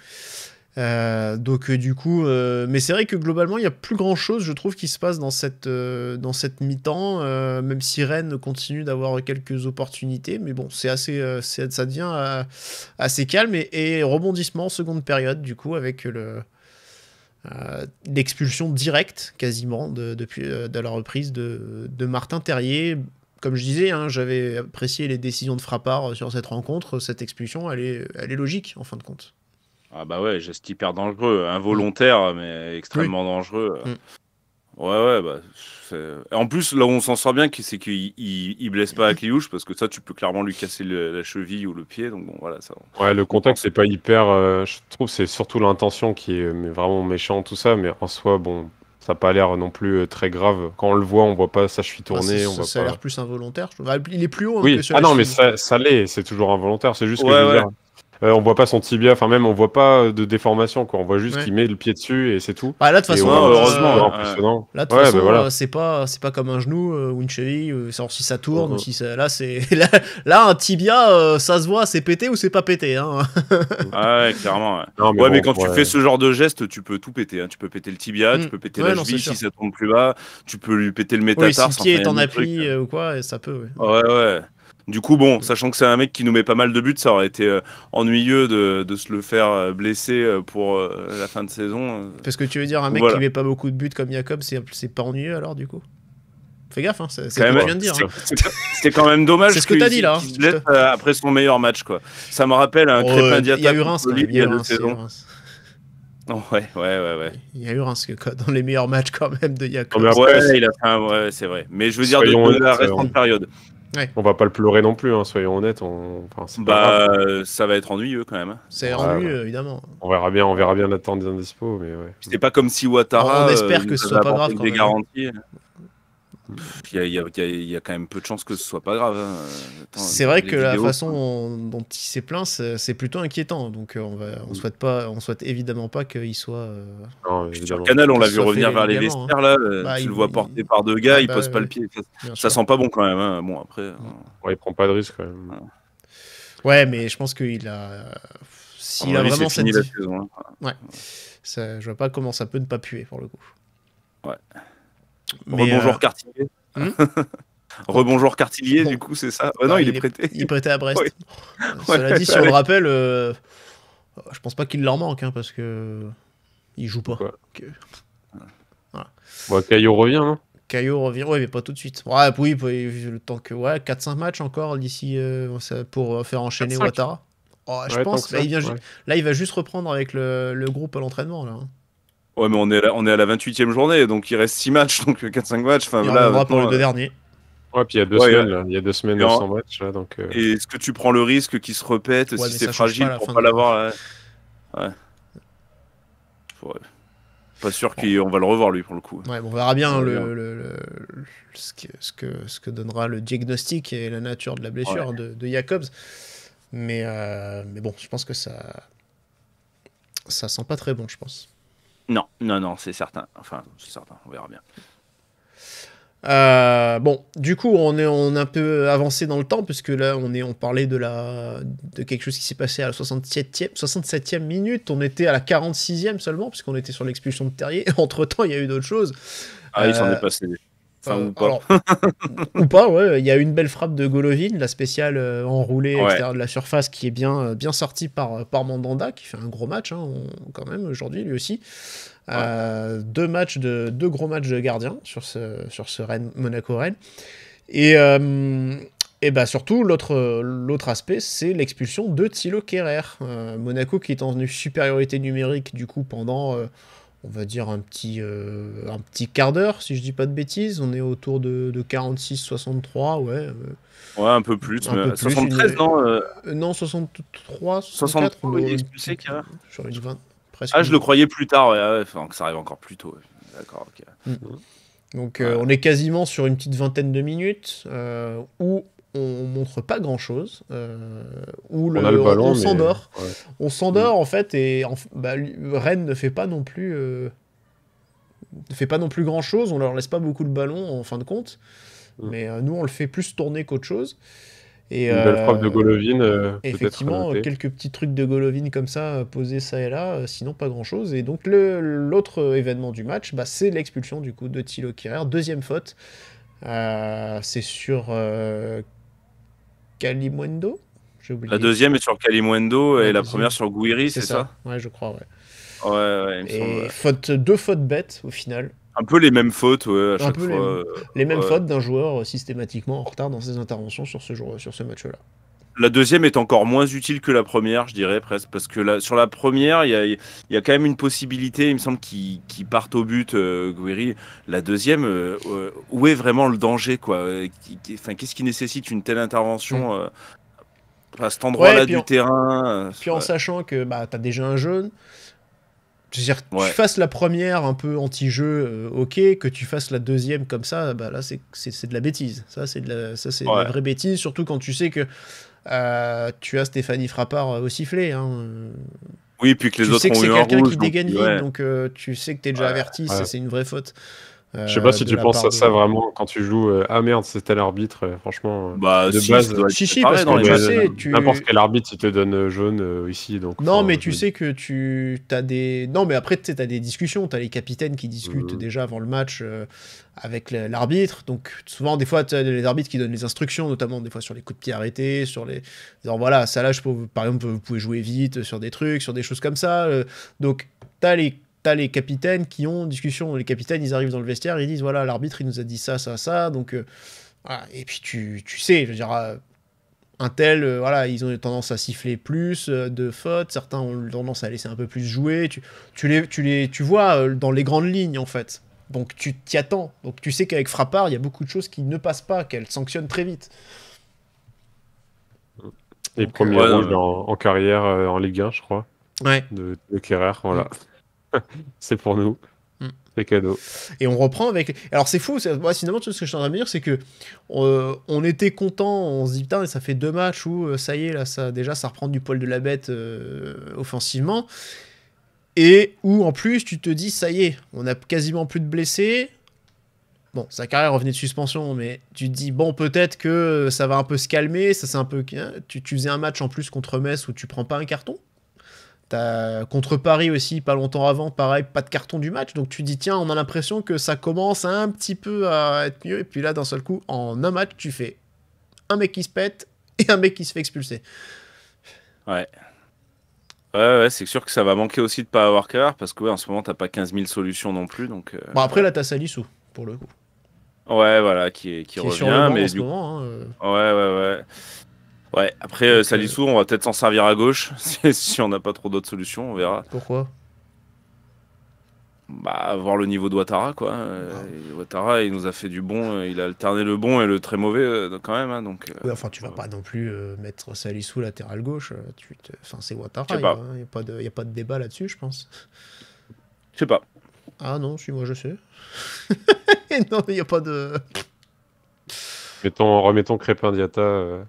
Euh, donc euh, du coup, euh, mais c'est vrai que globalement, il y a plus grand-chose, je trouve, qui se passe dans cette, dans cette mi-temps, même si Rennes continue d'avoir quelques opportunités, mais bon, c'est assez, ça devient assez calme, et, et, rebondissement seconde période, du coup, avec le... l'expulsion directe quasiment de, depuis de la reprise de, Martin Terrier comme je disais, hein, j'avais apprécié les décisions de Frappard sur cette rencontre. Cette expulsion, elle est, elle est logique en fin de compte. Ah bah ouais, geste hyper dangereux, involontaire, mm. mais extrêmement dangereux. Mm. Ouais, ouais, bah. En plus, là où on s'en sort bien, c'est qu'il il, blesse pas Cliouche, parce que ça, tu peux clairement lui casser la cheville ou le pied. Donc bon, voilà, ça. Ouais, le contact, c'est pas hyper. Euh, je trouve c'est surtout l'intention qui est vraiment méchant, tout ça, mais en soi, bon, ça n'a pas l'air non plus euh, très grave. Quand on le voit, on voit pas sa cheville bah, tourner. on voit ça a l'air plus involontaire. Bah, il est plus haut. Hein, oui. ah non, mais ça, l'est. C'est toujours involontaire. C'est juste que. Euh, on voit pas son tibia, enfin même on voit pas de déformation, quoi. On voit juste qu'il met le pied dessus et c'est tout. Ah, là de toute façon, euh, heureusement, hein, impressionnant. Là de toute façon, bah, euh, c'est pas c'est pas comme un genou ou une cheville, si ça tourne, si ça... là c'est là, un tibia, ça se voit, c'est pété ou c'est pas pété. Hein. Ah ouais, clairement. mais ouais, mais quand tu fais ce genre de geste, tu peux tout péter. Hein. Tu peux péter le tibia, tu mm. peux péter la cheville si ça tourne plus bas, tu peux lui péter le métatarse. est en appui ou quoi, ça peut. Ouais ouais. Du coup, bon, mm. sachant que c'est un mec qui nous met pas mal de buts, ça aurait été euh, ennuyeux de, se le faire euh, blesser euh, pour la fin de saison. Parce que tu veux dire, un mec qui met pas beaucoup de buts comme Jacob, c'est pas ennuyeux alors du coup Fais gaffe, hein, c'est ce que je viens de dire. Hein. C'était quand même dommage. c'est ce que t'as dit là. Hein. après son meilleur match, quoi. Ça me rappelle un Crépin Il y a eu Reims, il y a ouais, ouais, ouais, ouais. Il y a eu Reims dans les meilleurs matchs quand même de Jacob. Oh, ouais, il a fait ouais, c'est vrai. Mais je veux dire, de, la restante période. On va pas le pleurer non plus, hein, soyons honnêtes. On... Bah, ça va être ennuyeux quand même. Hein. C'est ennuyeux, évidemment. On verra bien, on verra bien l'attente des indispos, mais C'est pas comme si Ouattara. On, espère euh, que ce soit pas grave. quand même. garanties. Il y, a, quand même peu de chances que ce soit pas grave. Hein. C'est vrai que la façon dont il s'est plaint, c'est plutôt inquiétant. Donc euh, on, va, on mm. souhaite pas, on souhaite évidemment pas qu'il soit. je veux dire le canal, on l'a vu revenir vers les hein. vestiaires là. Euh, bah, tu il, le vois porté par deux gars, ah, il bah, pose pas le pied. Ça, sent pas bon quand même. Hein. Bon après, mm. il prend pas de risque quand même. Ouais, mais je pense qu'il a. S'il a vraiment cette. Saison, Ouais. je vois pas comment ça peut ne pas puer pour le coup. Ouais. Rebonjour euh, Cartillier. Hmm Rebonjour Cartillier, du coup, c'est ça. Ah non, bah, il, est, prêté. Il est prêté à Brest. cela dit, si on le rappelle, euh, je pense pas qu'il leur manque hein, parce que il joue pas. Caillot revient, non Caillot revient, ouais, mais pas tout de suite. Ouais, le temps que ouais, 4-5 matchs encore d'ici euh, pour faire enchaîner Ouattara. Oh, je pense, là, il va juste reprendre avec le, groupe à l'entraînement. là. Hein. Ouais, mais on est, là, on est à la 28e journée, donc il reste 6 matchs, donc 4-5 euh, matchs. Enfin, y pour les deux derniers. Ouais, puis il y a deux semaines, il y a deux semaines de 100 matchs. donc, euh. Et est-ce que tu prends le risque qu'il se répète si c'est fragile pour pas l'avoir Ouais. ouais. Euh, pas sûr qu'on va le revoir, lui, pour le coup. Ouais, on verra bien, le, ce, que, ce, que, ce, que, donnera le diagnostic et la nature de la blessure de, Jacobs. Mais, mais bon, je pense que ça. Ça sent pas très bon, je pense. Non, non, non, c'est certain. Enfin, c'est certain, on verra bien. Euh, bon, du coup, on est, on un peu avancé dans le temps, puisque là, on, est, on parlait de, la, de quelque chose qui s'est passé à la 67e, minute. On était à la 46e seulement, puisqu'on était sur l'expulsion de Terrier. Entre-temps, il y a eu d'autres choses. Ah, il s'en euh, est passé euh, ou pas. ouais. Il y a une belle frappe de Golovin, la spéciale euh, enroulée de la surface, qui est bien, euh, bien sortie par, par Mandanda, qui fait un gros match, hein, quand même, aujourd'hui, lui aussi. deux, matchs de, deux gros matchs de gardien sur ce, sur ce Monaco-Rennes. Et, et ben surtout, l'autre aspect, c'est l'expulsion de Thilo Kerrer. Monaco qui est en supériorité numérique, du coup, pendant on va dire un petit, euh, un petit quart d'heure, si je dis pas de bêtises. On est autour de, 46-63, ouais. Euh. ouais, un peu plus. 73, non euh? Non, 63, 64. Ah, je le croyais plus tard, ouais, que ça arrive encore plus tôt. D'accord, ok. Mm. Mm. Donc, on est quasiment sur une petite vingtaine de minutes où on montre pas grand chose euh, ou le, on s'endort on mm. s'endort en fait et en, bah, Rennes ne fait pas non plus euh, ne fait pas non plus grand chose on leur laisse pas beaucoup le ballon en fin de compte mm. mais euh, nous on le fait plus tourner qu'autre chose et, une belle frappe de Golovin effectivement quelques petits trucs de Golovin comme ça posés ça et là sinon pas grand chose et donc l'autre événement du match bah, c'est l'expulsion du coup de Thilo Kirer deuxième faute c'est sur oublié. La deuxième est sur Calimundo et la première sur Guiri, c'est ça, Ouais, je crois, ouais. Ouais, et faute, deux fautes bêtes au final. Un peu les mêmes fautes, ouais, à chaque fois. Euh, les, mêmes, les mêmes fautes d'un joueur euh, systématiquement en retard dans ses interventions sur ce, euh, sur ce match-là. La deuxième est encore moins utile que la première, je dirais presque, parce que sur la première, il y a, quand même une possibilité, il me semble, qui, partent au but, euh, La deuxième, euh, euh, où est vraiment le danger quoi Enfin, Qu'est-ce qui nécessite une telle intervention mm. à cet endroit-là du terrain Puis en sachant que bah, tu as déjà un jeune, je tu fasses la première un peu anti-jeu, ok, que tu fasses la deuxième comme ça, bah là c'est de la bêtise. Ça c'est de, de la vraie bêtise, surtout quand tu sais que euh, tu as Stéphanie Frappard euh, au sifflet. Hein, euh. Oui, puis que les tu autres sais que c'est quelqu'un qui dégagne vite, donc tu sais que tu es déjà averti, c'est une vraie faute. Je sais pas si euh, tu penses à ça vraiment quand tu joues. Euh, ah merde, c'est tel arbitre. Euh, franchement, bah, de base, si, ah parce que tu sais, n'importe quel arbitre, il te donne jaune ici. Donc, non, mais tu sais que tu as des. Non, mais après, tu as des discussions. Tu as les capitaines qui discutent mmh. déjà avant le match avec l'arbitre. Donc, souvent, des fois, tu as les arbitres qui donnent les instructions, notamment des fois sur les coups de pied arrêtés, sur les. voilà, ça là, je peux... par exemple, vous pouvez jouer vite sur des trucs, sur des choses comme ça. Donc, tu as les t'as les capitaines qui ont discussion. Les capitaines, ils arrivent dans le vestiaire, ils disent voilà, l'arbitre, il nous a dit ça, ça, ça. Donc, euh, Et puis, tu, tu, sais, je veux dire, euh, un tel, euh, voilà, ils ont tendance à siffler plus de fautes, certains ont tendance à laisser un peu plus jouer. Tu, les, tu, les, tu vois dans les grandes lignes, en fait. Donc, tu t'y attends. Donc, tu sais qu'avec Frappard, il y a beaucoup de choses qui ne passent pas, qu'elle sanctionne très vite. Les premiers rouges en, carrière en Ligue 1, je crois. Ouais. De, voilà. Mm. c'est pour nous. Mm. C'est cadeau. Et on reprend avec. Alors c'est fou, moi, finalement, ce que je suis dire, c'est que euh, on était content, on se dit putain, ça fait deux matchs où euh, ça y est, là, ça, déjà, ça reprend du poil de la bête euh, offensivement. Et où en plus, tu te dis, ça y est, on a quasiment plus de blessés. Bon, sa carrière revenait de suspension, mais tu te dis, bon, peut-être que ça va un peu se calmer, ça c'est un peu. Hein, tu, tu faisais un match en plus contre Metz où tu prends pas un carton contre Paris aussi, pas longtemps avant, pareil, pas de carton du match. Donc tu dis, tiens, on a l'impression que ça commence un petit peu à être mieux. Et puis là, d'un seul coup, en un match, tu fais un mec qui se pète et un mec qui se fait expulser. Ouais. Ouais, ouais c'est sûr que ça va manquer aussi de pas avoir cœur, parce que en ce moment, t'as pas 15 000 solutions non plus. Donc, euh, Bon, après, là, t'as Salissou pour le coup. Ouais, voilà, qui, qui, revient. mais Ouais, ouais, ouais. Ouais, après Salissou, euh, euh, on va peut-être s'en servir à gauche si on n'a pas trop d'autres solutions, on verra. Pourquoi Bah, voir le niveau de Ouattara, quoi. Ah. Ouattara, il nous a fait du bon, euh, il a alterné le bon et le très mauvais quand même. Hein, donc, oui, enfin, tu vas pas non plus mettre Salissou latéral gauche. Tu te... Enfin, c'est Ouattara, il n'y a, il a, pas de débat là-dessus, je pense. Je sais pas. Ah non, suis moi je sais. non, il n'y a pas de. Mettons, remettons Crépin Diata.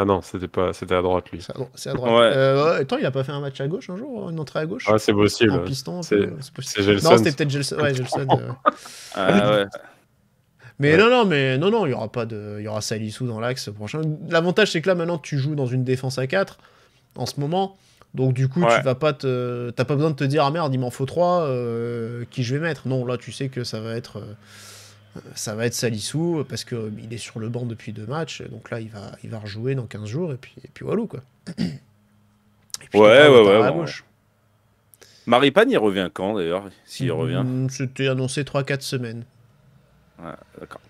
Ah non, c'était pas, c'était à droite lui. C'est à, droite. attends, euh, il a pas fait un match à gauche un jour, une entrée à gauche. Ah, c'est possible. c'est possible. Non, c'était peut-être Gelson. Euh. Ah, mais non, non, mais non, non, il y aura pas de, il y aura Salisu dans l'axe prochain. L'avantage c'est que là maintenant tu joues dans une défense à 4 en ce moment, donc du coup tu vas pas te, t'as pas besoin de te dire ah merde il m'en faut 3 euh, qui je vais mettre. Non, là tu sais que ça va être ça va être Salissou parce qu'il euh, est sur le banc depuis deux matchs. Donc là, il va, il va rejouer dans 15 jours et puis, et puis voilà quoi. ouais, ouais, ouais. Maripane, il revient quand d'ailleurs S'il hmm, revient C'était annoncé 3-4 semaines. Ouais, d'accord.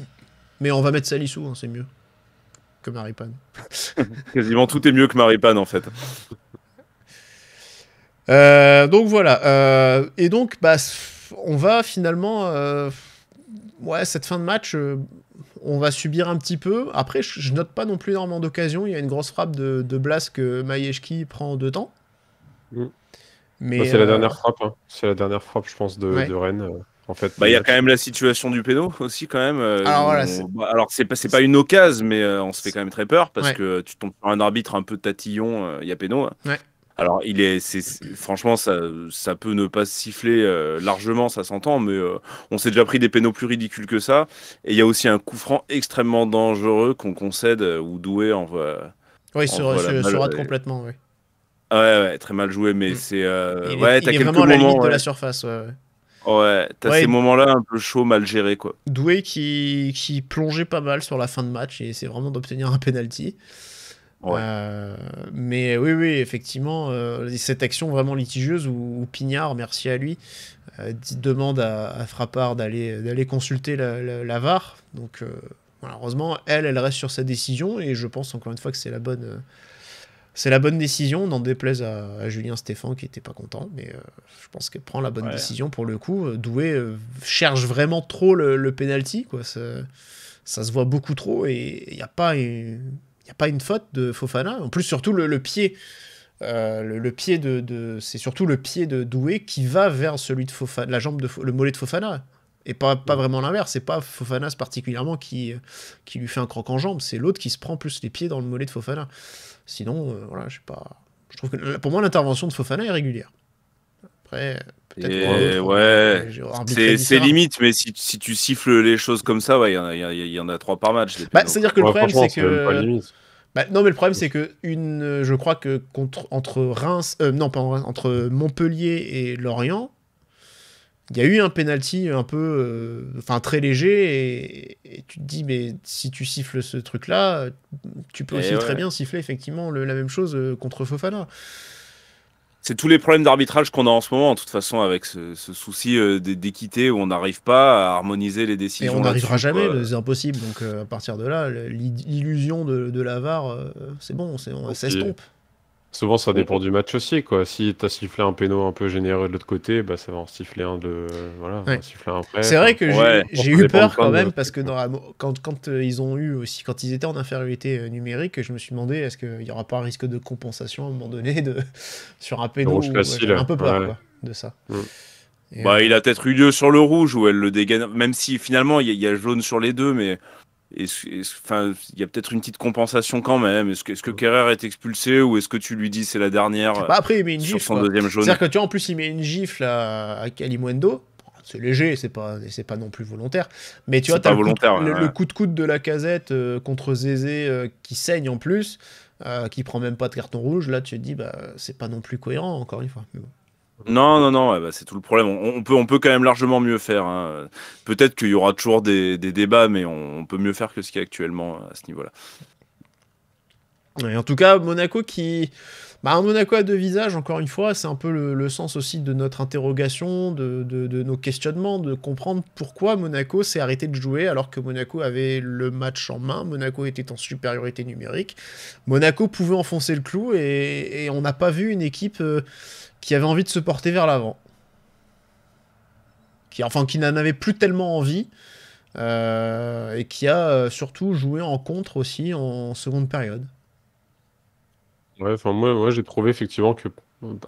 Mais on va mettre Salissou, hein, c'est mieux que Maripane. Quasiment tout est mieux que Maripane en fait. Euh, donc voilà. Euh, et donc, bah, on va finalement ouais, cette fin de match, euh, on va subir un petit peu. Après, je, note pas non plus énormément d'occasions. Il y a une grosse frappe de, de Blas que Maiejski prend en deux temps. Mm. Bah, c'est la euh, dernière frappe. Hein. C'est la dernière frappe, je pense, de, Rennes. Euh, en fait, bah, il y a quand même la situation du péno aussi quand même. Alors, voilà, bah, Alors c'est pas, une occasion, mais on se fait quand même très peur parce que tu tombes sur un arbitre un peu tatillon, il y a péno. Hein. Ouais. Alors, il est, franchement, ça, ça, peut ne pas siffler euh, largement, ça s'entend, mais euh, on s'est déjà pris des pénaux plus ridicules que ça. Et il y a aussi un coup franc extrêmement dangereux qu'on concède où euh, ou doué en. oui, sur, se complètement, oui. Ah ouais, ouais, très mal joué, mais mm. c'est. ouais, t'as vraiment à la limite de la surface. Ouais, t'as ces moments-là un peu chaud, mal gérés, quoi. Doué qui, qui plongeait pas mal sur la fin de match et c'est vraiment d'obtenir un penalty. Ouais. Euh, mais oui, oui, effectivement, euh, cette action vraiment litigieuse où, Pignard, merci à lui, euh, demande à, Frappard d'aller consulter la, VAR. Donc, heureusement, elle, elle reste sur sa décision et je pense encore une fois que c'est la bonne. c'est la bonne décision, n'en déplaise à, Julien Stéphan qui n'était pas content, mais je pense qu'elle prend la bonne décision pour le coup. Doué cherche vraiment trop le, le penalty, quoi. Ça, se voit beaucoup trop et il n'y a pas il n'y a pas une faute de Fofana. En plus, surtout le, pied. le, pied euh, de, c'est surtout le pied de Doué qui va vers celui de Fofana, la jambe de le mollet de Fofana et pas, pas mm. vraiment l'inverse, c'est pas Fofana particulièrement qui, qui lui fait un croc en jambe, c'est l'autre qui se prend plus les pieds dans le mollet de Fofana. Sinon euh, voilà, je sais pas, je trouve que pour moi l'intervention de Fofana est régulière. Après Hein. ouais, c'est limite, mais si, si, tu siffles les choses comme ça, il y, en a trois par match. Bah, C'est-à-dire que le problème, c'est que. Bah, non, mais le problème, c'est que une, euh, je crois que contre, entre Reims, euh, non, pas entre Montpellier et Lorient, il y a eu un penalty un peu, euh, enfin très léger, et, tu te dis, mais si tu siffles ce truc-là, tu peux aussi très bien siffler effectivement la même chose contre Fofana. C'est tous les problèmes d'arbitrage qu'on a en ce moment, de toute façon, avec ce, souci euh, d'équité où on n'arrive pas à harmoniser les décisions. Et on n'arrivera jamais, c'est impossible. Donc euh, à partir de là, l'illusion de, de l'avare, euh, c'est bon, on s'estompe. Souvent, ça dépend du match aussi. Quoi. Si tu as sifflé un péno un peu généreux de l'autre côté, bah, ça va en siffler un de. Voilà, un C'est vrai que j'ai eu peur quand même, parce que dans quand, euh, ils ont eu aussi, quand ils étaient en infériorité euh, numérique, je me suis demandé est-ce qu'il n'y aura pas un risque de compensation à un moment donné de... sur un péno un peu peur de ça. Mm. Bah, euh, Il a peut-être eu lieu sur le rouge où elle le dégaine, même si finalement il y, a jaune sur les deux, mais Enfin, il y a peut-être une petite compensation quand même. Est-ce que, est que Kerrer est expulsé ou est-ce que tu lui dis c'est la dernière bah Après, il met une gifle. C'est-à-dire que tu en plus, il met une gifle à, à C'est léger, c'est pas, c'est pas non plus volontaire. Mais tu vois, as le, coup de, coude de la casette euh, contre Zézé euh, qui saigne en plus, euh, qui prend même pas de carton rouge. Là, tu te dis, bah, c'est pas non plus cohérent, encore une fois. Non, non, non, bah, c'est tout le problème. On, peut, on peut quand même largement mieux faire. Hein. Peut-être qu'il y aura toujours des, débats, mais on, peut mieux faire que ce qui est actuellement euh, à ce niveau-là. Et en tout cas, Monaco qui. Bah, Monaco à deux visages, encore une fois, c'est un peu le, sens aussi de notre interrogation, de, nos questionnements, de comprendre pourquoi Monaco s'est arrêté de jouer alors que Monaco avait le match en main, Monaco était en supériorité numérique, Monaco pouvait enfoncer le clou et, on n'a pas vu une équipe. Euh, qui avait envie de se porter vers l'avant. Qui, enfin, qui n'en avait plus tellement envie. Euh, et qui a euh, surtout joué en contre aussi en seconde période. Ouais, moi, j'ai trouvé effectivement que,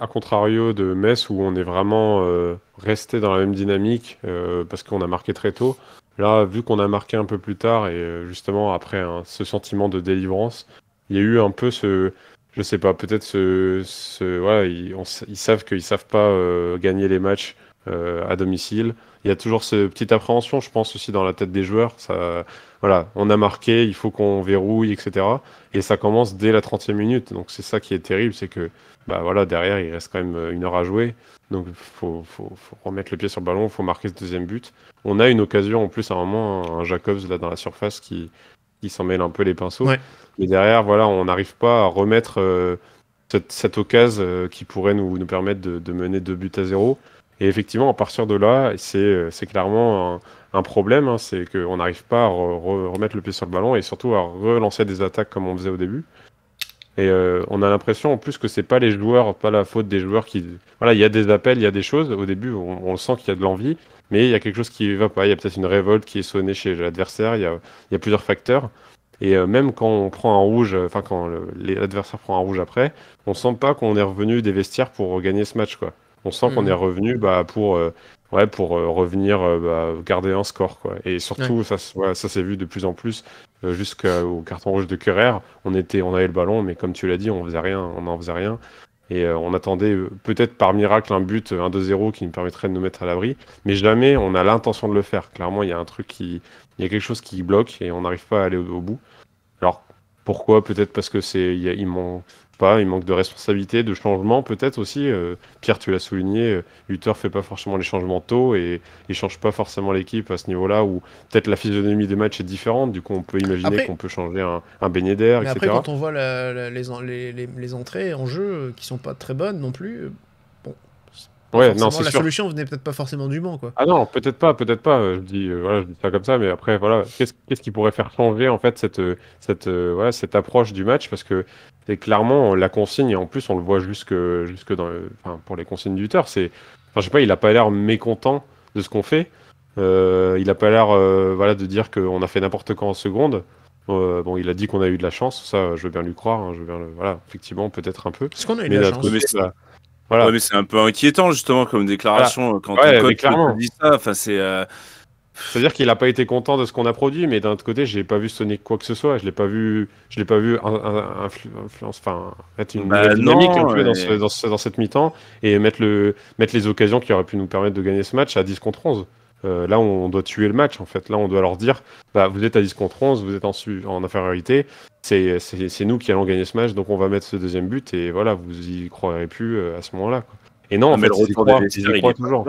à contrario de Metz, où on est vraiment euh, resté dans la même dynamique parce qu'on a marqué très tôt, là, vu qu'on a marqué un peu plus tard et justement après ce sentiment de délivrance, il y a eu un peu ce, je sais pas, peut-être ce, ce voilà, ils, savent qu'ils savent pas euh, gagner les matchs euh, à domicile. Il y a toujours cette petite appréhension, je pense aussi dans la tête des joueurs. Ça, voilà, on a marqué, il faut qu'on verrouille, etc. Et ça commence dès la 30e minute. Donc c'est ça qui est terrible, c'est que bah voilà, derrière il reste quand même euh, une heure à jouer. Donc faut, faut, remettre le pied sur le ballon, il faut marquer ce deuxième but. On a une occasion en plus à un moment, un Jacobs là dans la surface qui, qui s'en mêle un peu les pinceaux. Ouais. Mais derrière, voilà, on n'arrive pas à remettre euh, cette, occasion euh, qui pourrait nous, nous permettre de, mener deux buts à zéro. Et effectivement, à partir de là, c'est euh, clairement un, problème. Hein. c'est qu'on n'arrive pas à remettre le pied sur le ballon et surtout à relancer des attaques comme on faisait au début. Et on a l'impression en plus que c'est pas les joueurs, pas la faute des joueurs qui. Voilà, il y a des appels, il y a des choses. Au début, on, sent qu'il y a de l'envie, mais il y a quelque chose qui va pas. Il y a peut-être une révolte qui est sonnée chez l'adversaire. Il y a, plusieurs facteurs. Et euh, même quand on prend un rouge, euh, enfin quand l'adversaire prend un rouge après, on sent pas qu'on est revenu des vestiaires pour gagner ce match quoi. On sent qu'on mhm. est revenu bah, pour euh, ouais pour revenir bah, garder un score quoi. Et surtout ça ça s'est vu de plus en plus jusqu'au carton rouge de Kerrer. On était on avait le ballon mais comme tu l'as dit on faisait rien, on en faisait rien. Et on attendait peut-être par miracle un but, 1 2-0 qui nous permettrait de nous mettre à l'abri, mais jamais on a l'intention de le faire. Clairement, il y a un truc qui, il y a quelque chose qui bloque et on n'arrive pas à aller au, bout. Alors pourquoi Peut-être parce que c'est il manque pas, il manque de responsabilité, de changement peut-être aussi. Euh, Pierre, tu l'as souligné, Luther euh, fait pas forcément les changements tôt et il change pas forcément l'équipe à ce niveau-là où peut-être la physionomie des matchs est différente. Du coup, on peut imaginer qu'on peut changer un, un beignet d'air, etc. Après, quand on voit les, les, entrées en jeu euh, qui sont pas très bonnes non plus, Ouais, non, la sûr. solution venait peut-être pas forcément du Mans. quoi. Ah non, peut-être pas, peut-être pas. Euh, euh, je dis, ça comme ça, mais après, voilà, qu'est-ce qui pourrait faire changer en fait cette, euh, cette, cette approche du match Parce que clairement la consigne, et en plus, on le voit jusque, jusque dans, le, pour les consignes du c'est, enfin, je sais pas, il a pas l'air mécontent de ce qu'on fait. il a pas l'air, voilà, de dire qu'on a fait n'importe quoi en seconde. bon, il a dit qu'on a eu de la chance, ça, je veux bien lui croire. Hein, je Voilà, effectivement, peut-être un peu. Qu'est-ce qu'on a eu de la chance mais c'est un peu inquiétant, justement, comme déclaration. Quand ouais, coach dit ça, enfin, c'est. à euh, dire qu'il n'a pas été content de ce qu'on a produit, mais d'un autre côté, j'ai pas vu sonner quoi que ce soit. Je l'ai pas vu, je l'ai pas vu un, influence, enfin être une bah dynamique dans, dans, cette mi-temps et mettre le mettre les occasions qui auraient pu nous permettre de gagner ce match à 10 contre 11. Euh, là, on doit tuer le match, en fait. Là, on doit leur dire, bah, vous êtes à 10 contre 11, vous êtes en, infériorité, c'est, nous qui allons gagner ce match, donc on va mettre ce deuxième but, et voilà, vous y croirez plus euh, à ce moment-là. Et non, on ah, en fait, toujours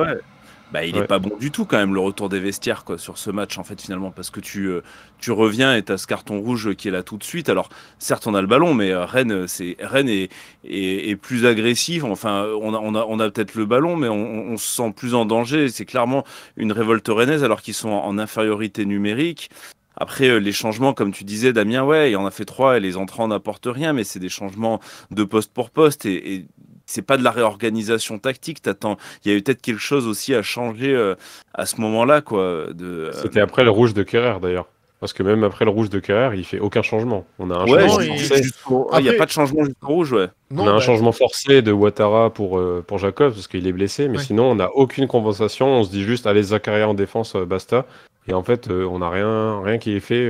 bah, il n'est pas bon du tout quand même le retour des vestiaires quoi, sur ce match en fait finalement parce que tu, euh, tu reviens et tu as ce carton rouge qui est là tout de suite. Alors certes on a le ballon mais euh, Rennes, euh, c'est, Rennes est, est, plus agressive. Enfin on a, on a, on a peut-être le ballon mais on, se sent plus en danger. C'est clairement une révolte rennaise alors qu'ils sont en, infériorité numérique. Après, les changements, comme tu disais, Damien, ouais, il en a fait trois et les entrants n'apportent rien, mais c'est des changements de poste pour poste. Et, et c'est pas de la réorganisation tactique. T'attends, il y a eu peut-être quelque chose aussi à changer euh, à ce moment-là, quoi. Euh, C'était après le rouge de Kerrer d'ailleurs. Parce que même après le rouge de Kerrer, il fait aucun changement. On a un changement forcé. Ah, a pas de changement jusqu'au rouge, ouais. on a un bah, changement forcé de Ouattara pour, euh, pour Jacob parce qu'il est blessé, mais sinon on n'a aucune compensation. On se dit juste allez Zakaria en défense, basta. Et en fait, on n'a rien, rien qui est fait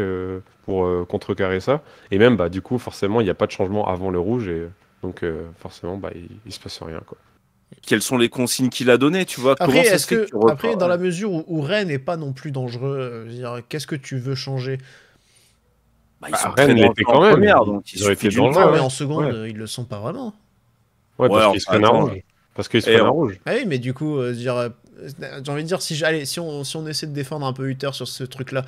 pour contrecarrer ça. Et même, bah, du coup, forcément, il n'y a pas de changement avant le rouge. Et donc euh, forcément, bah, il, ne se passe rien. Quoi. Quelles sont les consignes qu'il a données, tu vois Après, dans euh, la mesure où, où Rennes n'est pas non plus dangereux, euh, qu'est-ce que tu veux changer bah, ils bah, Rennes quand même. Première, donc ils, auraient été dangereux. Mais en seconde, ouais. ils le sont pas vraiment. Ouais, parce qu'ils se prennent un rouge. Parce qu'ils se prennent rouge. Ah oui, mais du coup, j'ai envie de dire, si, on, si on essaie de défendre un peu Uther sur ce truc-là,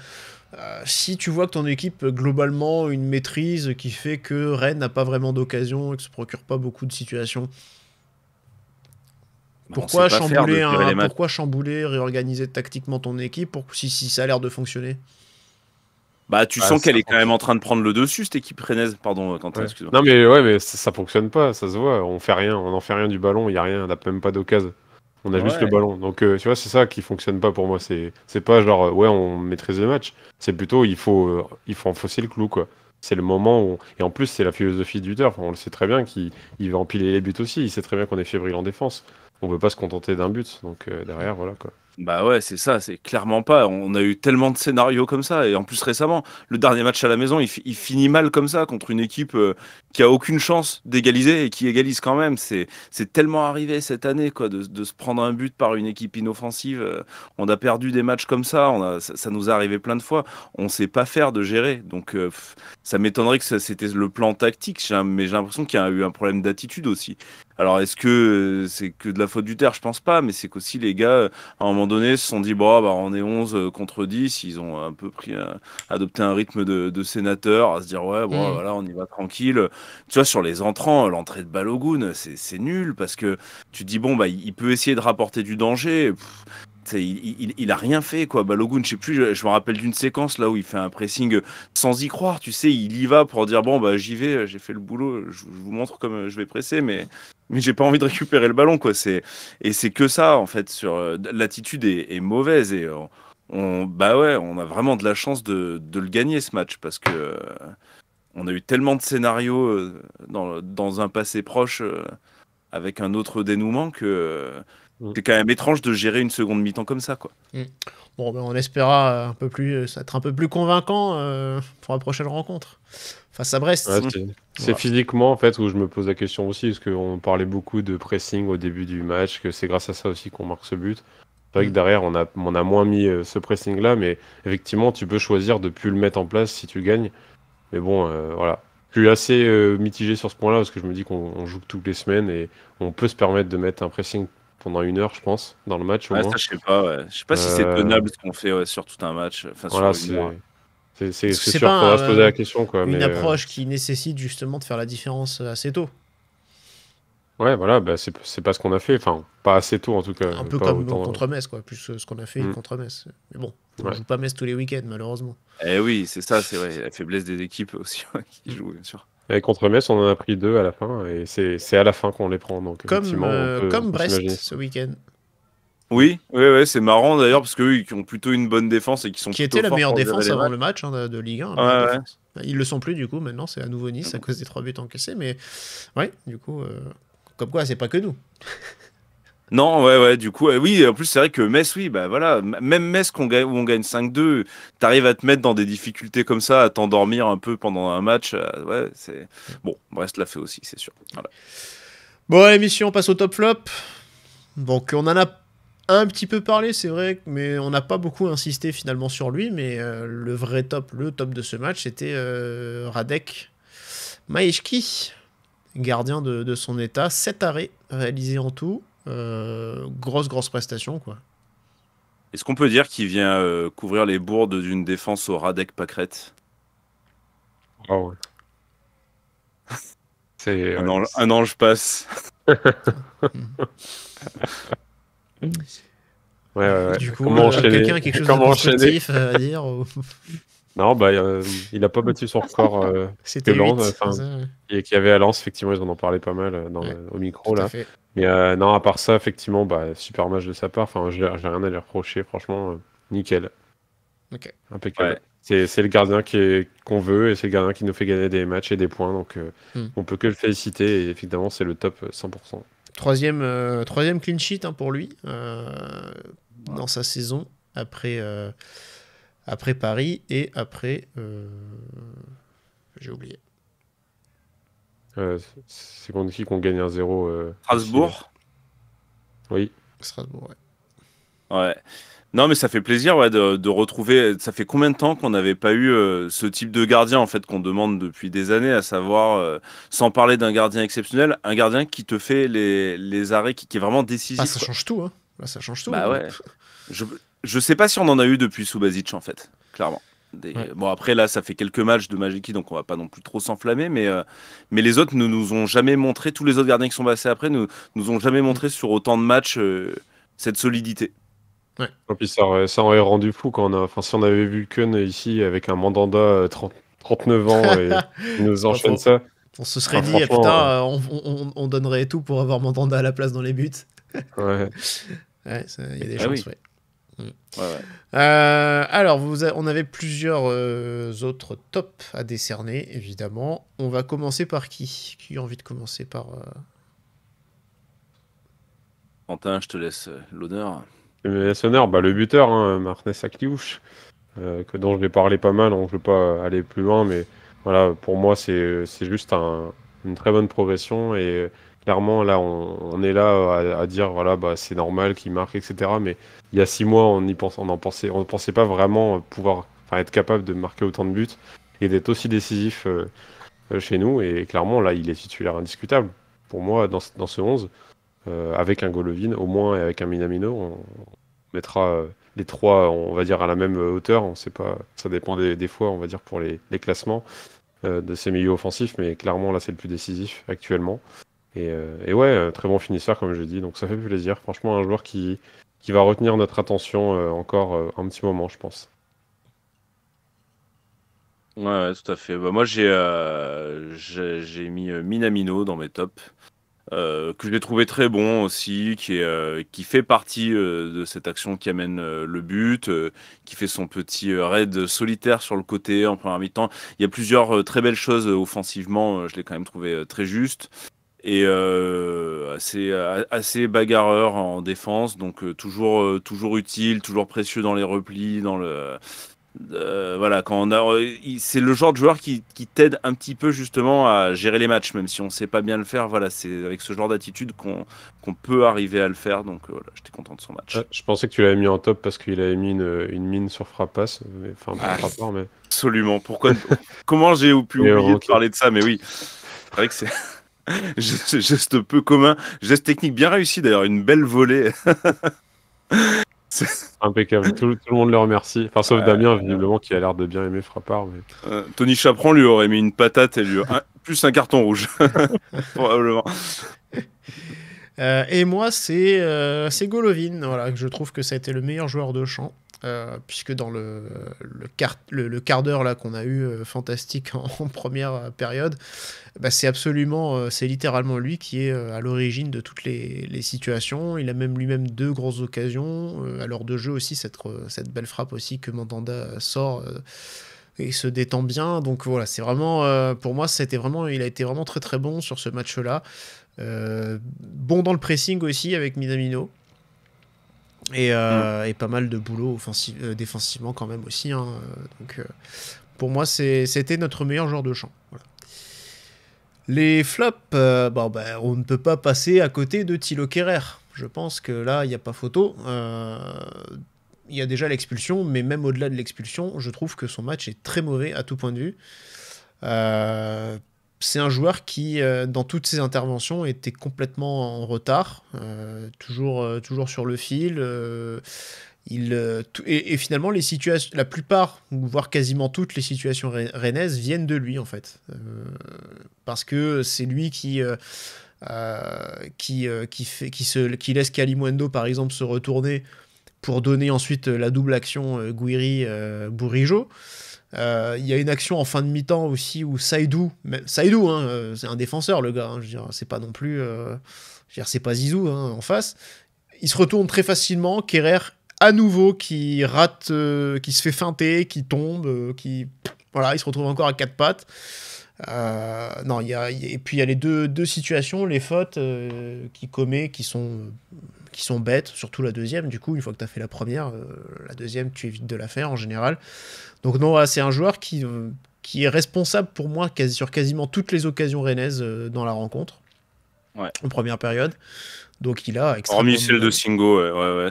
euh, si tu vois que ton équipe globalement une maîtrise qui fait que Rennes n'a pas vraiment d'occasion et que se procure pas beaucoup de situations, bah, pourquoi, chambouler pourquoi chambouler, réorganiser tactiquement ton équipe pour, si, ça a l'air de fonctionner bah, tu bah, sens qu'elle est quand même en train de prendre le dessus, cette équipe rennaise. Pardon, euh, Quentin, excuse-moi. Non, mais ouais, mais ça, fonctionne pas, ça se voit. On fait rien, on en fait rien du ballon, il y a rien, on n'a même pas d'occasion. On a juste le ballon. Donc, euh, tu vois, c'est ça qui fonctionne pas pour moi. C'est, c'est pas genre, euh, ouais, on maîtrise le match. C'est plutôt, il faut, euh, il faut enfoncer le clou, quoi. C'est le moment où. Et en plus, c'est la philosophie du turf. On le sait très bien qu'il il va empiler les buts aussi. Il sait très bien qu'on est fébrile en défense. On peut pas se contenter d'un but. Donc, derrière, voilà, quoi. Bah ouais, c'est ça, c'est clairement pas. On a eu tellement de scénarios comme ça. Et en plus récemment, le dernier match à la maison, il, finit mal comme ça contre une équipe euh, qui a aucune chance d'égaliser et qui égalise quand même. C'est tellement arrivé cette année quoi, de, se prendre un but par une équipe inoffensive. Euh, on a perdu des matchs comme ça, ça, nous est arrivé plein de fois. On sait pas faire de gérer. Donc euh, ça m'étonnerait que c'était le plan tactique, mais j'ai l'impression qu'il y a eu un problème d'attitude aussi. Alors, est-ce que euh, c'est que de la faute du terre Je pense pas, mais c'est qu'aussi les gars, euh, à un moment donné, se sont dit, bon, bah, on est 11 euh, contre 10. Ils ont un peu pris, adopté un rythme de, sénateur, à se dire, ouais, bon, mm. voilà, on y va tranquille. Tu vois, sur les entrants, l'entrée de Balogun, c'est nul parce que tu dis, bon, bah, il peut essayer de rapporter du danger il, n'a a rien fait quoi. Balogun, je sais plus, je, me rappelle d'une séquence là où il fait un pressing sans y croire, tu sais, il y va pour dire bon bah, j'y vais, j'ai fait le boulot, je, vous montre comme je vais presser, mais mais j'ai pas envie de récupérer le ballon quoi. C'est et c'est que ça en fait sur euh, l'attitude est, mauvaise et on, bah ouais, on a vraiment de la chance de, le gagner ce match parce que euh, on a eu tellement de scénarios euh, dans, un passé proche avec un autre dénouement que Mm. C'est quand même étrange de gérer une seconde mi-temps comme ça, quoi. Mm. Bon, ben, on espéra euh, un peu plus, euh, être un peu plus convaincant euh, pour la prochaine rencontre face à Brest. c'est mm. physiquement en fait où je me pose la question aussi, parce qu'on parlait beaucoup de pressing au début du match, que c'est grâce à ça aussi qu'on marque ce but. C'est vrai que derrière on a, on a moins mis ce pressing là, mais effectivement tu peux choisir de plus le mettre en place si tu gagnes. Mais bon, voilà, je suis assez mitigé sur ce point-là parce que je me dis qu'on joue toutes les semaines et on peut se permettre de mettre un pressing pendant une heure, je pense, dans le match. Au moins. je sais pas. Je sais pas si c'est euh, tenable ce qu'on fait sur tout un match. voilà, c'est sûr qu'on va se poser la question. Quoi, une euh, approche qui nécessite justement de faire la différence euh, assez tôt. Ouais, voilà, bah c'est pas ce qu'on a fait. Enfin, pas assez tôt en tout cas. Un peu comme autant... contre Metz, quoi. Plus ce qu'on a fait mm. contre Metz. Mais bon, on ne joue pas Metz tous les week-ends, malheureusement. Et eh oui, c'est ça, c'est vrai. La faiblesse des équipes aussi qui mm. jouent, bien sûr. Et contre Metz, on en a pris deux à la fin, et c'est à la fin qu'on les prend. Donc, comme, euh, comme Brest ce week-end. Oui, oui, c'est marrant d'ailleurs, parce qu'eux, ils ont plutôt une bonne défense et qui sont Qui était la meilleure défense avant le match hein, de Ligue 1. ouais, bah, Ils le sont plus, du coup, maintenant, c'est à nouveau Nice à cause des trois buts encaissés. mais ouais, du coup, euh, comme quoi, c'est pas que nous. Non, ouais, ouais, du coup, oui, en plus, c'est vrai que Metz, oui, bah voilà, même Metz où on gagne 5-2, t'arrives à te mettre dans des difficultés comme ça, à t'endormir un peu pendant un match, euh, ouais, c'est. Bon, Brest l'a fait aussi, c'est sûr. Bon, émission, on passe au top flop. Donc, on en a un petit peu parlé, c'est vrai, mais on n'a pas beaucoup insisté finalement sur lui, mais euh, le vrai top, le top de ce match, c'était euh, Radek Maeshki, gardien de, de son état, 7 arrêts réalisés en tout. Euh, grosse, grosse prestation, quoi. Est-ce qu'on peut dire qu'il vient euh, couvrir les bourdes d'une défense au Radek Pacrette oh, ouais. un, ange, passe. ouais, ouais, Du coup, euh, quelqu'un a quelque chose de constructif euh, à dire non, bah, euh, il n'a pas battu son record de euh, l'an. et qui avait à Lens, effectivement, ils en ont parlé pas mal euh, au micro là. Mais non, à part ça, effectivement, bah, super match de sa part. Enfin, j'ai rien à lui reprocher, franchement, nickel. C'est le gardien qu'on veut et c'est le gardien qui nous fait gagner des matchs et des points. Donc, on hmm. on peut que le féliciter et effectivement, c'est le top 100%. Troisième, troisième clean sheet hein, pour lui dans sa saison après après Paris et après. Euh, j'ai oublié. Euh, c'est contre qui qu'on gagne 1-0 euh, Strasbourg Oui. Strasbourg, ouais. Ouais. Non, mais ça fait plaisir ouais, de, de retrouver. Ça fait combien de temps qu'on n'avait pas eu ce type de gardien en fait qu'on demande depuis des années, à savoir, sans parler d'un gardien exceptionnel, un gardien qui te fait les, les arrêts, qui, est vraiment décisif. Ah, ça change tout, hein. Là, bah, ça change tout. Bah, hein. ouais. Je, Je sais pas si on en a eu depuis Subasic en fait, clairement. Bon après là ça fait quelques matchs de Magiki donc on va pas non plus trop s'enflammer mais, euh, mais les autres ne nous ont jamais montré, tous les autres gardiens qui sont passés après nous, nous ont jamais montré sur autant de matchs euh, cette solidité. Et puis ça, aurait rendu fou quand on enfin, si on avait vu Kun ici avec un mandanda 39 euh, ans et nous enchaîne ça. On se serait ah, dit, ah, putain, on, donnerait tout pour avoir Mandanda à la place dans les buts. Ouais. il y a des ah chances, euh, alors, vous on avait plusieurs euh, autres tops à décerner, évidemment. On va commencer par qui Qui a envie de commencer par. Euh... je te laisse euh, l'honneur. Je laisse l'honneur. Bah, le buteur, hein, Martinez que dont je vais parler pas mal, donc je ne vais pas aller plus loin, mais voilà, pour moi, c'est juste une très bonne progression et clairement, là, on, est là à, dire, voilà, bah, c'est normal qu'il marque, etc. Mais il y a six mois, on y on en pensait, on pensait pas vraiment pouvoir, être capable de marquer autant de buts et d'être aussi décisif euh, euh, chez nous. Et clairement, là, il est titulaire indiscutable. Pour moi, dans, ce 11, euh, avec un Golovin, au moins, et avec un Minamino, on, mettra les trois, on va dire, à la même hauteur. On sait pas, ça dépend des, fois, on va dire, pour les, classements de ces milieux offensifs, mais clairement, là, c'est le plus décisif actuellement. Et, ouais, très bon finisseur, comme je l'ai dit. donc ça fait plaisir. Franchement, un joueur qui, qui va retenir notre attention euh, encore euh, un petit moment, je pense. Ouais, tout à fait. Bah, moi, euh, j'ai j'ai mis Minamino dans mes tops. Euh, que j'ai trouvé très bon aussi, qui, est, qui fait partie de cette action qui amène le but, qui fait son petit raid solitaire sur le côté en première mi-temps. Il y a plusieurs très belles choses offensivement, je l'ai quand même trouvé très juste et euh, assez, assez bagarreur en défense, donc euh, toujours, euh, toujours utile, toujours précieux dans les replis, dans le. voilà, quand on c'est le genre de joueur qui, qui t'aide un petit peu justement à gérer les matchs, même si on ne sait pas bien le faire. Voilà, c'est avec ce genre d'attitude qu'on peut arriver à le faire. Donc voilà, j'étais content de son match. Ah, je pensais que tu l'avais mis en top parce qu'il avait mis une, mine sur Frappas, ah, absolument. Pourquoi Comment j'ai pu de parler de ça Mais oui, vrai que c'est. geste, peu commun, geste technique bien réussi d'ailleurs, une belle volée. Impeccable, tout, le monde le remercie. Enfin, sauf Damien, qui a l'air de bien aimer Frappard. Euh, Tony Chaperon lui aurait mis une patate et lui plus un carton rouge, probablement. Euh, et moi, euh, c'est Golovin, voilà, que je trouve que ça a été le meilleur joueur de champ. Euh, puisque dans le, le quart, le, quart d'heure là qu'on a eu euh, fantastique en, première euh, période, bah, c'est absolument, c'est littéralement lui qui est à l'origine de toutes les, situations. Il a même lui-même deux grosses occasions. à l'heure de jeu aussi, cette, belle frappe aussi que Mandanda sort. et se détend bien, donc voilà, c'est vraiment, pour moi, c'était vraiment, il a été vraiment très très bon sur ce match-là. bon dans le pressing aussi avec Minamino, euh, hmm. Et, pas mal de boulot euh, défensivement quand même aussi. Hein. Euh, pour moi, c'était notre meilleur joueur de champ. Les flops, bon, ben, on ne peut pas passer à côté de Thilo Kerrer. Je pense que là, il n'y a pas photo. Il y a déjà l'expulsion, mais même au-delà de l'expulsion, je trouve que son match est très mauvais à tout point de vue c'est un joueur qui, euh, dans toutes ses interventions, était complètement en retard, euh, toujours, euh, toujours sur le fil. et, finalement, les la plupart, voire quasiment toutes les situations rennaises viennent de lui, en fait. parce que c'est lui qui. qui, qui, fait, qui, laisse Kalimundo par exemple se retourner pour donner ensuite la double action Guiri-Bourigeau. Euh, il y a une action en fin de mi-temps aussi où Saïdou, Saïdou, hein, euh, c'est un défenseur le gars, hein, c'est pas non plus, euh, c'est pas Zizou hein, en face. Il se retourne très facilement, Kerrer à nouveau qui rate, qui se fait feinter, qui tombe, qui voilà, il se retrouve encore à quatre pattes. non, il y a, et puis il y a les deux, deux situations, les fautes qui qu'il commet qui sont qui sont bêtes, surtout la deuxième. Du coup, une fois que tu as fait la première, euh, la deuxième, tu évites de la faire en général. Donc, non, ah, c'est un joueur qui, euh, qui est responsable pour moi quasi, sur quasiment toutes les occasions rennaises euh, dans la rencontre. En première période. Donc, il a Hormis celle de Singo,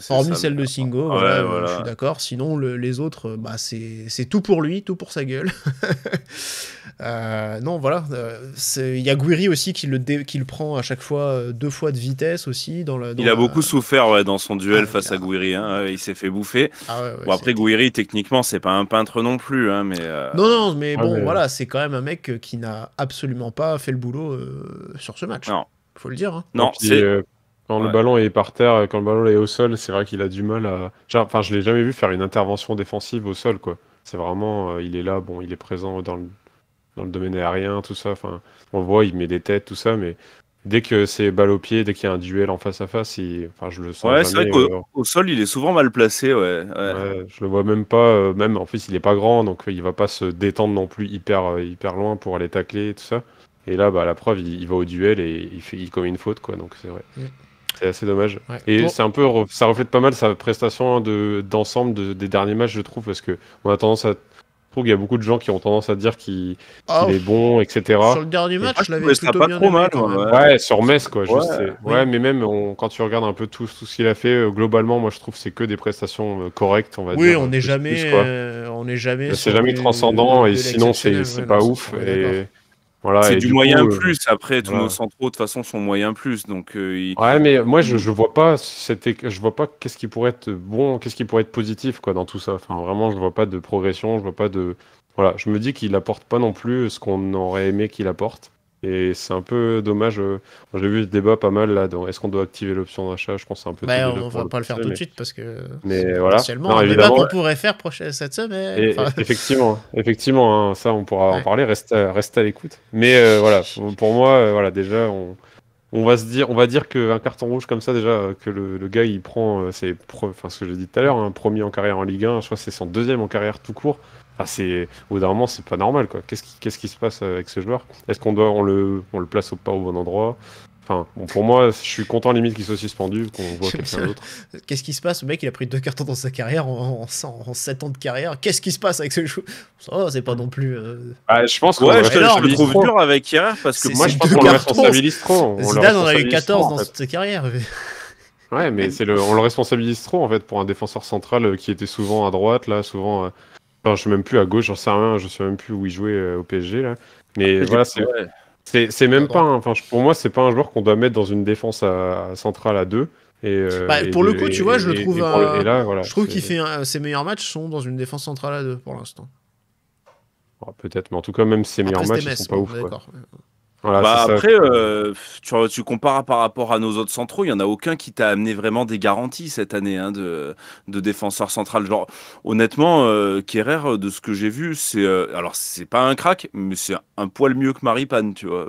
Hormis celle de Singo, je suis d'accord. Sinon, les autres, bah, c'est tout pour lui, tout pour sa gueule. Euh, non, voilà. Euh, il y a Guiri aussi qui le, prend à chaque fois euh, deux fois de vitesse aussi. Dans la, il a beaucoup souffert dans son duel ah, face à Guiri. Hein. Il s'est fait bouffer. Ah, après, Guiri, techniquement, c'est pas un peintre non plus. Hein, mais, Non, non, mais ah, bon, voilà, c'est quand même un mec qui n'a absolument pas fait le boulot sur ce match. Faut le dire. Hein. Non, Quand le ballon est par terre, quand le ballon est au sol, c'est vrai qu'il a du mal à. Enfin, je l'ai jamais vu faire une intervention défensive au sol, quoi. C'est vraiment, il est là, bon, il est présent dans le, dans le domaine aérien, tout ça. Enfin, on voit, il met des têtes, tout ça, mais dès que c'est balle au pied, dès qu'il y a un duel en face à face, enfin, je le sens. Ouais, c'est vrai qu'au euh, sol, il est souvent mal placé. Ouais. je le vois même pas. Euh, même en fait, il est pas grand, donc euh, il va pas se détendre non plus hyper hyper loin pour aller tacler tout ça. Et là, bah, la preuve, il, va au duel et il fait, commet une faute, quoi. Donc c'est vrai. Mm. C'est assez dommage. Et c'est un peu, ça reflète pas mal sa prestation d'ensemble des derniers matchs, je trouve, parce que on a tendance à trouve qu'il y a beaucoup de gens qui ont tendance à dire qu'il ah, est bon, etc. Sur le dernier match, je l'avais plutôt bien aimé, Ouais, sur Metz, quoi. Ouais, ouais mais même quand tu regardes un peu tout, tout ce qu'il a fait, euh, globalement, moi, je trouve que c'est que des prestations euh, correctes, on va dire. Oui, on n'est jamais, euh, on n'est jamais. C'est jamais transcendant. Et sinon, c'est pas ouf. Et c'est du, moyen euh, plus. Après, tous nos centraux, de toute façon, sont moyen plus. Donc, euh, Ouais, mais moi, je, vois pas. Je vois pas qu'est-ce qui pourrait être bon, qu'est-ce qui pourrait être positif, quoi, dans tout ça. Enfin, vraiment, je vois pas de progression. Je vois pas de. Voilà, je me dis qu'il apporte pas non plus ce qu'on aurait aimé qu'il apporte. Et c'est un peu dommage. Euh, j'ai vu ce débat pas mal là. Est-ce qu'on doit activer l'option d'achat Je pense c'est un peu. Bah, on va pas le faire tout de suite parce que. Mais voilà. Non, un débat qu'on pourrait faire prochaine cette semaine. E-, effectivement, effectivement, hein, ça on pourra en parler. Reste, à, à l'écoute. Mais euh, voilà, pour moi, euh, voilà, déjà on, va se dire, on va dire qu'un carton rouge comme ça déjà, que le, gars il prend, c'est, enfin ce que j'ai dit tout à l'heure, un hein, premier en carrière en Ligue 1, soit c'est son deuxième en carrière tout court. Ah, c'est au bout d'un moment, c'est pas normal quoi. Qu'est-ce qui, qu'est-ce qui se passe euh, avec ce joueur Est-ce qu'on doit, on le, on le place au pas au bon endroit Enfin, bon, pour moi, je suis content limite qu'il soit suspendu, qu'on voit quelqu'un d'autre. Qu'est-ce qui se passe Le mec, il a pris deux cartons dans sa carrière, en, en, 7 ans de carrière. Qu'est-ce qui se passe avec ce joueur c'est pas non plus. Euh, ah, je pense que ouais, je, le trouve dur avec Kira, parce que moi, je pense qu'on le responsabilise trop. Zidane on en a eu 14 dans sa carrière. Ouais, mais c'est le, on le responsabilise trop en fait pour un défenseur central euh, qui était souvent à droite, là, souvent je je suis même plus à gauche, j'en sais rien, je sais même plus où il jouait euh, au PSG là. Mais voilà, c'est même pas. Enfin, pour moi, c'est pas un joueur qu'on doit mettre dans une défense centrale à 2. Euh, bah, et, pour le coup, tu vois, je le trouve. Euh, je trouve qu'il fait ses meilleurs matchs sont dans une défense centrale à deux pour l'instant. Ah, peut-être, mais en tout cas, même ses meilleurs matchs, ils sont pas hein, ouf bah, après, euh, tu, compares par rapport à nos autres centraux, il n'y en a aucun qui t'a amené vraiment des garanties cette année hein, de, de défenseur central. Genre, honnêtement, euh, Kerrer, de ce que j'ai vu, c'est euh, alors c'est pas un crack, mais c'est un poil mieux que Maripane, tu vois.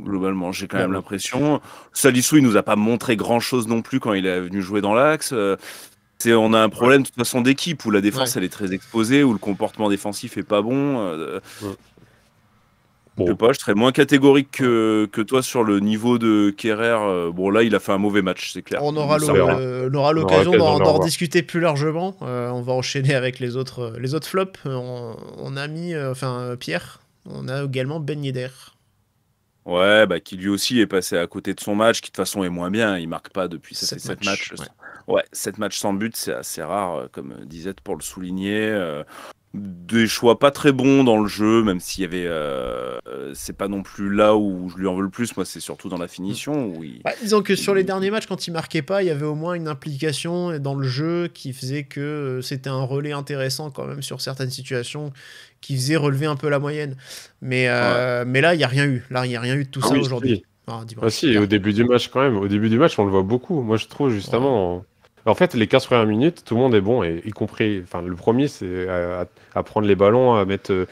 globalement, j'ai quand même l'impression. Salissou, il nous a pas montré grand chose non plus quand il est venu jouer dans l'axe. C'est, on a un problème de toute façon d'équipe où la défense elle est très exposée, où le comportement défensif est pas bon. Bon. Je sais pas, je serais moins catégorique que, toi sur le niveau de Kerrer. Euh, bon, là, il a fait un mauvais match, c'est clair. On aura l'occasion d'en discuter plus largement. Euh, on va enchaîner avec les autres, euh, les autres flops. On, a mis, enfin, Pierre, on a également Ben Yedder. Ouais, bah, qui lui aussi est passé à côté de son match, qui de toute façon est moins bien. Il marque pas depuis 7, matchs. ouais. cette 7 matchs sans but, c'est assez rare, comme disait pour le souligner des choix pas très bons dans le jeu, même s'il y avait. Euh, euh, c'est pas non plus là où je lui en veux le plus, moi, c'est surtout dans la finition. Où bah, disons que sur les derniers matchs, quand il marquait pas, il y avait au moins une implication dans le jeu qui faisait que euh, c'était un relais intéressant quand même sur certaines situations qui faisait relever un peu la moyenne. Mais, mais là, il n'y a rien eu. Là, il n'y a rien eu de tout ah ça aujourd'hui. Ah, ah, au début du match quand même. Au début du match, on le voit beaucoup. Moi, je trouve justement. En fait, les 15 premières minutes, tout le monde est bon, y compris. Enfin, le premier, c'est à, prendre les ballons, à, mettre, euh,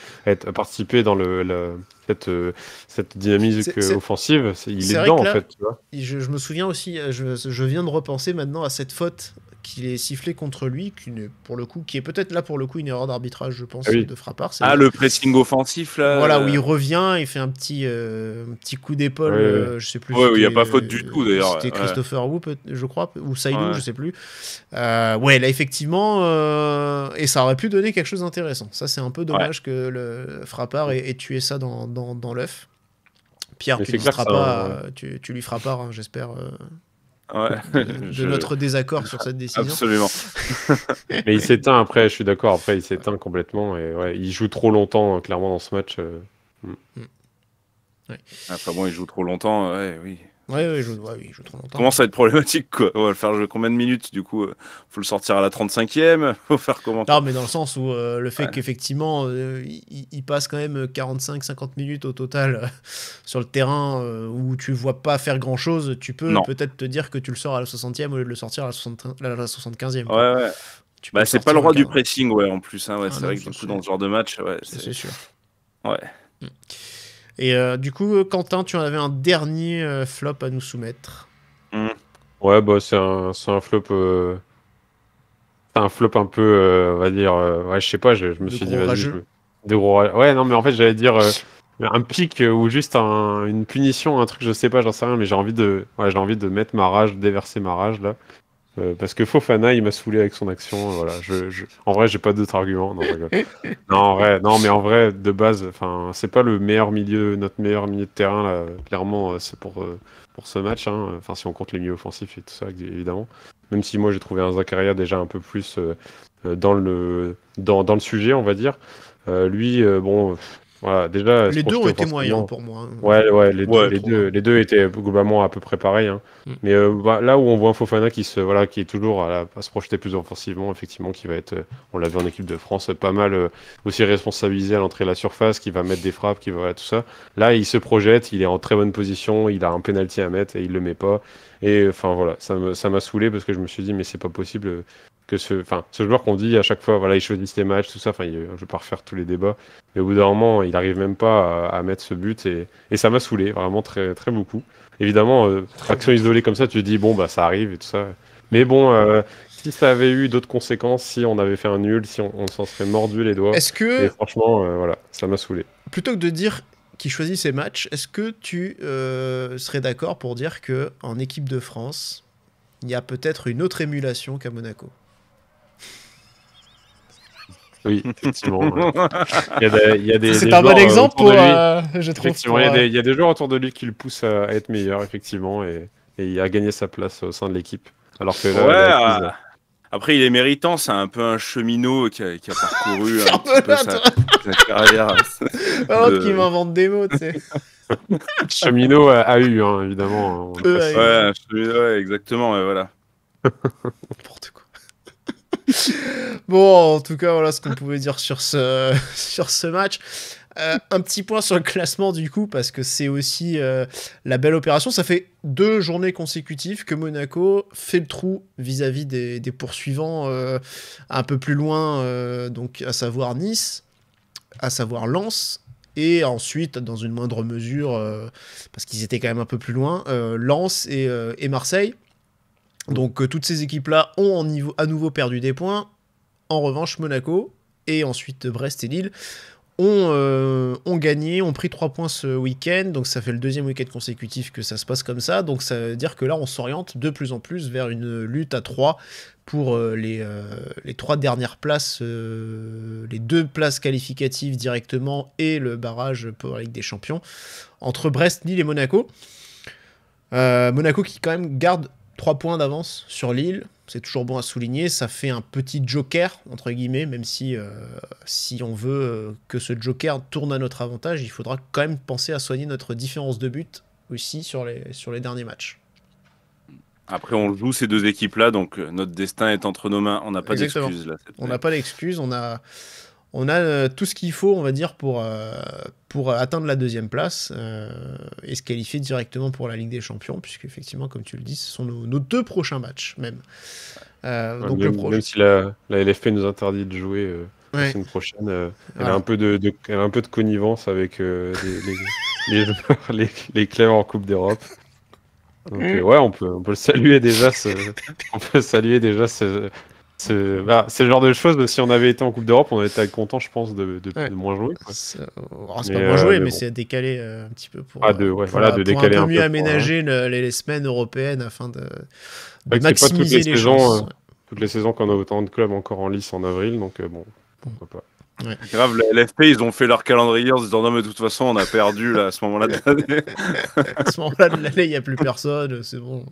participer dans le, cette, euh, cette, dynamique offensive. il est, dedans, en fait. je, me souviens aussi, euh, je, viens de repenser maintenant à cette faute qu'il est sifflé contre lui, qui, pour le coup, qui est peut-être là pour le coup une erreur d'arbitrage, je pense, ah de Frappard. Ah, le pressing offensif là. Voilà, où euh. il revient, il fait un petit, euh, un petit coup d'épaule, je euh, ne je sais plus. Ouais, il n'y a pas faute du tout d'ailleurs. C'était Christopher Wu, je crois, ou Saïdou, je sais plus. ouais, là effectivement, et ça aurait pu donner quelque chose d'intéressant. Ça, c'est un peu dommage que le Frappard ait, tué ça dans, dans, dans l'œuf. Pierre, tu, pas, tu, tu, lui feras hein, j'espère, de notre désaccord sur cette décision. Absolument. Mais il s'éteint après, je suis d'accord. Après, il s'éteint complètement. Et ouais, il joue trop longtemps, euh, clairement, dans ce match. Euh. Mm. Mm. Après, bon, il joue trop longtemps, euh, ouais, oui. Oui, je, oui, je trouve longtemps. Commence à être problématique, quoi. On va le faire jouer combien de minutes, du coup euh, Faut le sortir à la 35e Faut faire comment Non, mais dans le sens où euh, le fait qu'effectivement, euh, il, passe quand même 45-50 minutes au total sur le terrain où tu vois pas faire grand-chose, tu peux peut-être te dire que tu le sors à la 60e au lieu de le sortir à la, 75e. Ouais, bah, c'est pas le roi du pressing, ouais, en plus. Hein, ouais, ah c'est vrai que coup, dans ce genre de match, ouais, c'est sûr. Ouais. Mm. Et euh, du coup, Quentin, tu en avais un dernier euh, flop à nous soumettre. Hmm. Ouais, bah, c'est un, flop. Euh, un flop un peu, on va dire. ouais, je sais pas, je, me suis dit, vas-y. Je... Ouais, non, mais en fait, j'allais dire un pic ou juste une punition, un truc, je sais pas, j'en sais rien, mais j'ai envie, de... ouais, envie de mettre ma rage, déverser ma rage là. Euh, parce que Fofana, il m'a saoulé avec son action. Euh, voilà, je, je... En vrai, j'ai pas d'autre argument. Non, non, vrai, non, mais en vrai, de base, enfin, c'est pas le meilleur milieu, notre meilleur milieu de terrain là. Clairement, euh, c'est pour pour ce match. Hein. Enfin, si on compte les milieux offensifs et tout ça, évidemment. Même si moi, j'ai trouvé un Zakaria déjà un peu plus dans le dans, dans, le sujet, on va dire. lui, bon, les deux ont été moyens pour moi. Hein. Ouais, les, deux, étaient globalement à peu près pareils. Hein. Mm. Mais euh, bah, là où on voit un Fofana qui, se, voilà, qui est toujours à, la, se projeter plus offensivement, effectivement, qui va être, euh, on l'a vu en équipe de France, pas mal euh, aussi responsabilisé à l'entrée de la surface, qui va mettre des frappes, qui va tout ça. Là, il se projette, il est en très bonne position, il a un penalty à mettre et il le met pas. Et enfin voilà, ça m'a ça saoulé parce que je me suis dit mais c'est pas possible que ce, joueur qu'on dit à chaque fois, voilà, il choisit ses matchs, tout ça. Enfin, je vais pas refaire tous les débats. Mais au bout d'un moment, il n'arrive même pas à, mettre ce but et, ça m'a saoulé vraiment très, très beaucoup. Évidemment, fraction euh, action isolée comme ça, tu te dis bon bah ça arrive et tout ça. Mais bon, euh, si ça avait eu d'autres conséquences, si on avait fait un nul, si on, s'en serait mordu les doigts. et franchement, euh, voilà, ça m'a saoulé. Plutôt que de dire qu'il choisit ses matchs, est-ce que tu serais d'accord pour dire que en équipe de France, il y a peut-être une autre émulation qu'à Monaco oui, effectivement. c'est un bon euh, exemple pour, euh, je trouve. Effectivement, il y, a des, euh, il, joueurs autour de lui qui le poussent à, être meilleur, effectivement, et, il a gagné sa place au sein de l'équipe. Alors que après, il est méritant, c'est un peu un cheminot qui a, parcouru un petit peu sa, carrière. Oh, qu'il m'invente des mots, tu sais. cheminot a, eu, hein, évidemment. Ouais, exactement, Mais voilà. N'importe bon, en tout cas, voilà ce qu'on pouvait dire sur ce, sur ce match. Euh, un petit point sur le classement du coup, parce que c'est aussi euh, la belle opération. Ça fait deux journées consécutives que Monaco fait le trou vis-à-vis des, poursuivants euh, un peu plus loin, donc à savoir Nice, à savoir Lens. Et ensuite, dans une moindre mesure, parce qu'ils étaient quand même un peu plus loin, Lens et Marseille. Donc euh, toutes ces équipes-là ont à nouveau perdu des points. En revanche, Monaco et ensuite Brest et Lille ont, euh, gagné, ont pris 3 points ce week-end, donc ça fait le deuxième week-end consécutif que ça se passe comme ça, donc ça veut dire que là on s'oriente de plus en plus vers une lutte à 3 pour euh, les, 3 dernières places, les deux places qualificatives directement et le barrage pour la Ligue des Champions entre Brest, Lille et Monaco. Monaco qui quand même garde 3 points d'avance sur Lille, c'est toujours bon à souligner, ça fait un petit joker, entre guillemets, même si, euh, si on veut euh, que ce joker tourne à notre avantage, il faudra quand même penser à soigner notre différence de but aussi sur les, sur les derniers matchs. Après, on joue ces deux équipes-là, donc euh, notre destin est entre nos mains. On n'a pas d'excuse. On n'a pas d'excuse. On a, on a euh, tout ce qu'il faut, on va dire, pour, euh, pour atteindre la deuxième place euh, et se qualifier directement pour la Ligue des Champions, puisque effectivement, comme tu le dis, ce sont nos, deux prochains matchs même. donc le si la, LFP nous interdit de jouer la semaine prochaine, elle, a un peu de, un peu de connivence avec les, les, en Coupe d'Europe. Mm. ouais, on peut, on saluer déjà ce, on peut saluer déjà ce, c'est le genre de choses, si on avait été en Coupe d'Europe, on aurait été content, je pense, de, moins jouer. Oh, c'est pas moins jouer, euh, mais, c'est décalé euh, un petit peu pour, mieux aménager les, semaines européennes afin de, maximiser les, les, hein. toutes les saisons qu'on a autant de clubs encore en lice en avril, donc euh, bon, pourquoi pas. Ouais. Grave, l'FP, ils ont fait leur calendrier en se disant non, mais de toute façon, on a perdu là, à ce moment-là de l'année. à ce moment-là de l'année, il n'y a plus personne, c'est bon.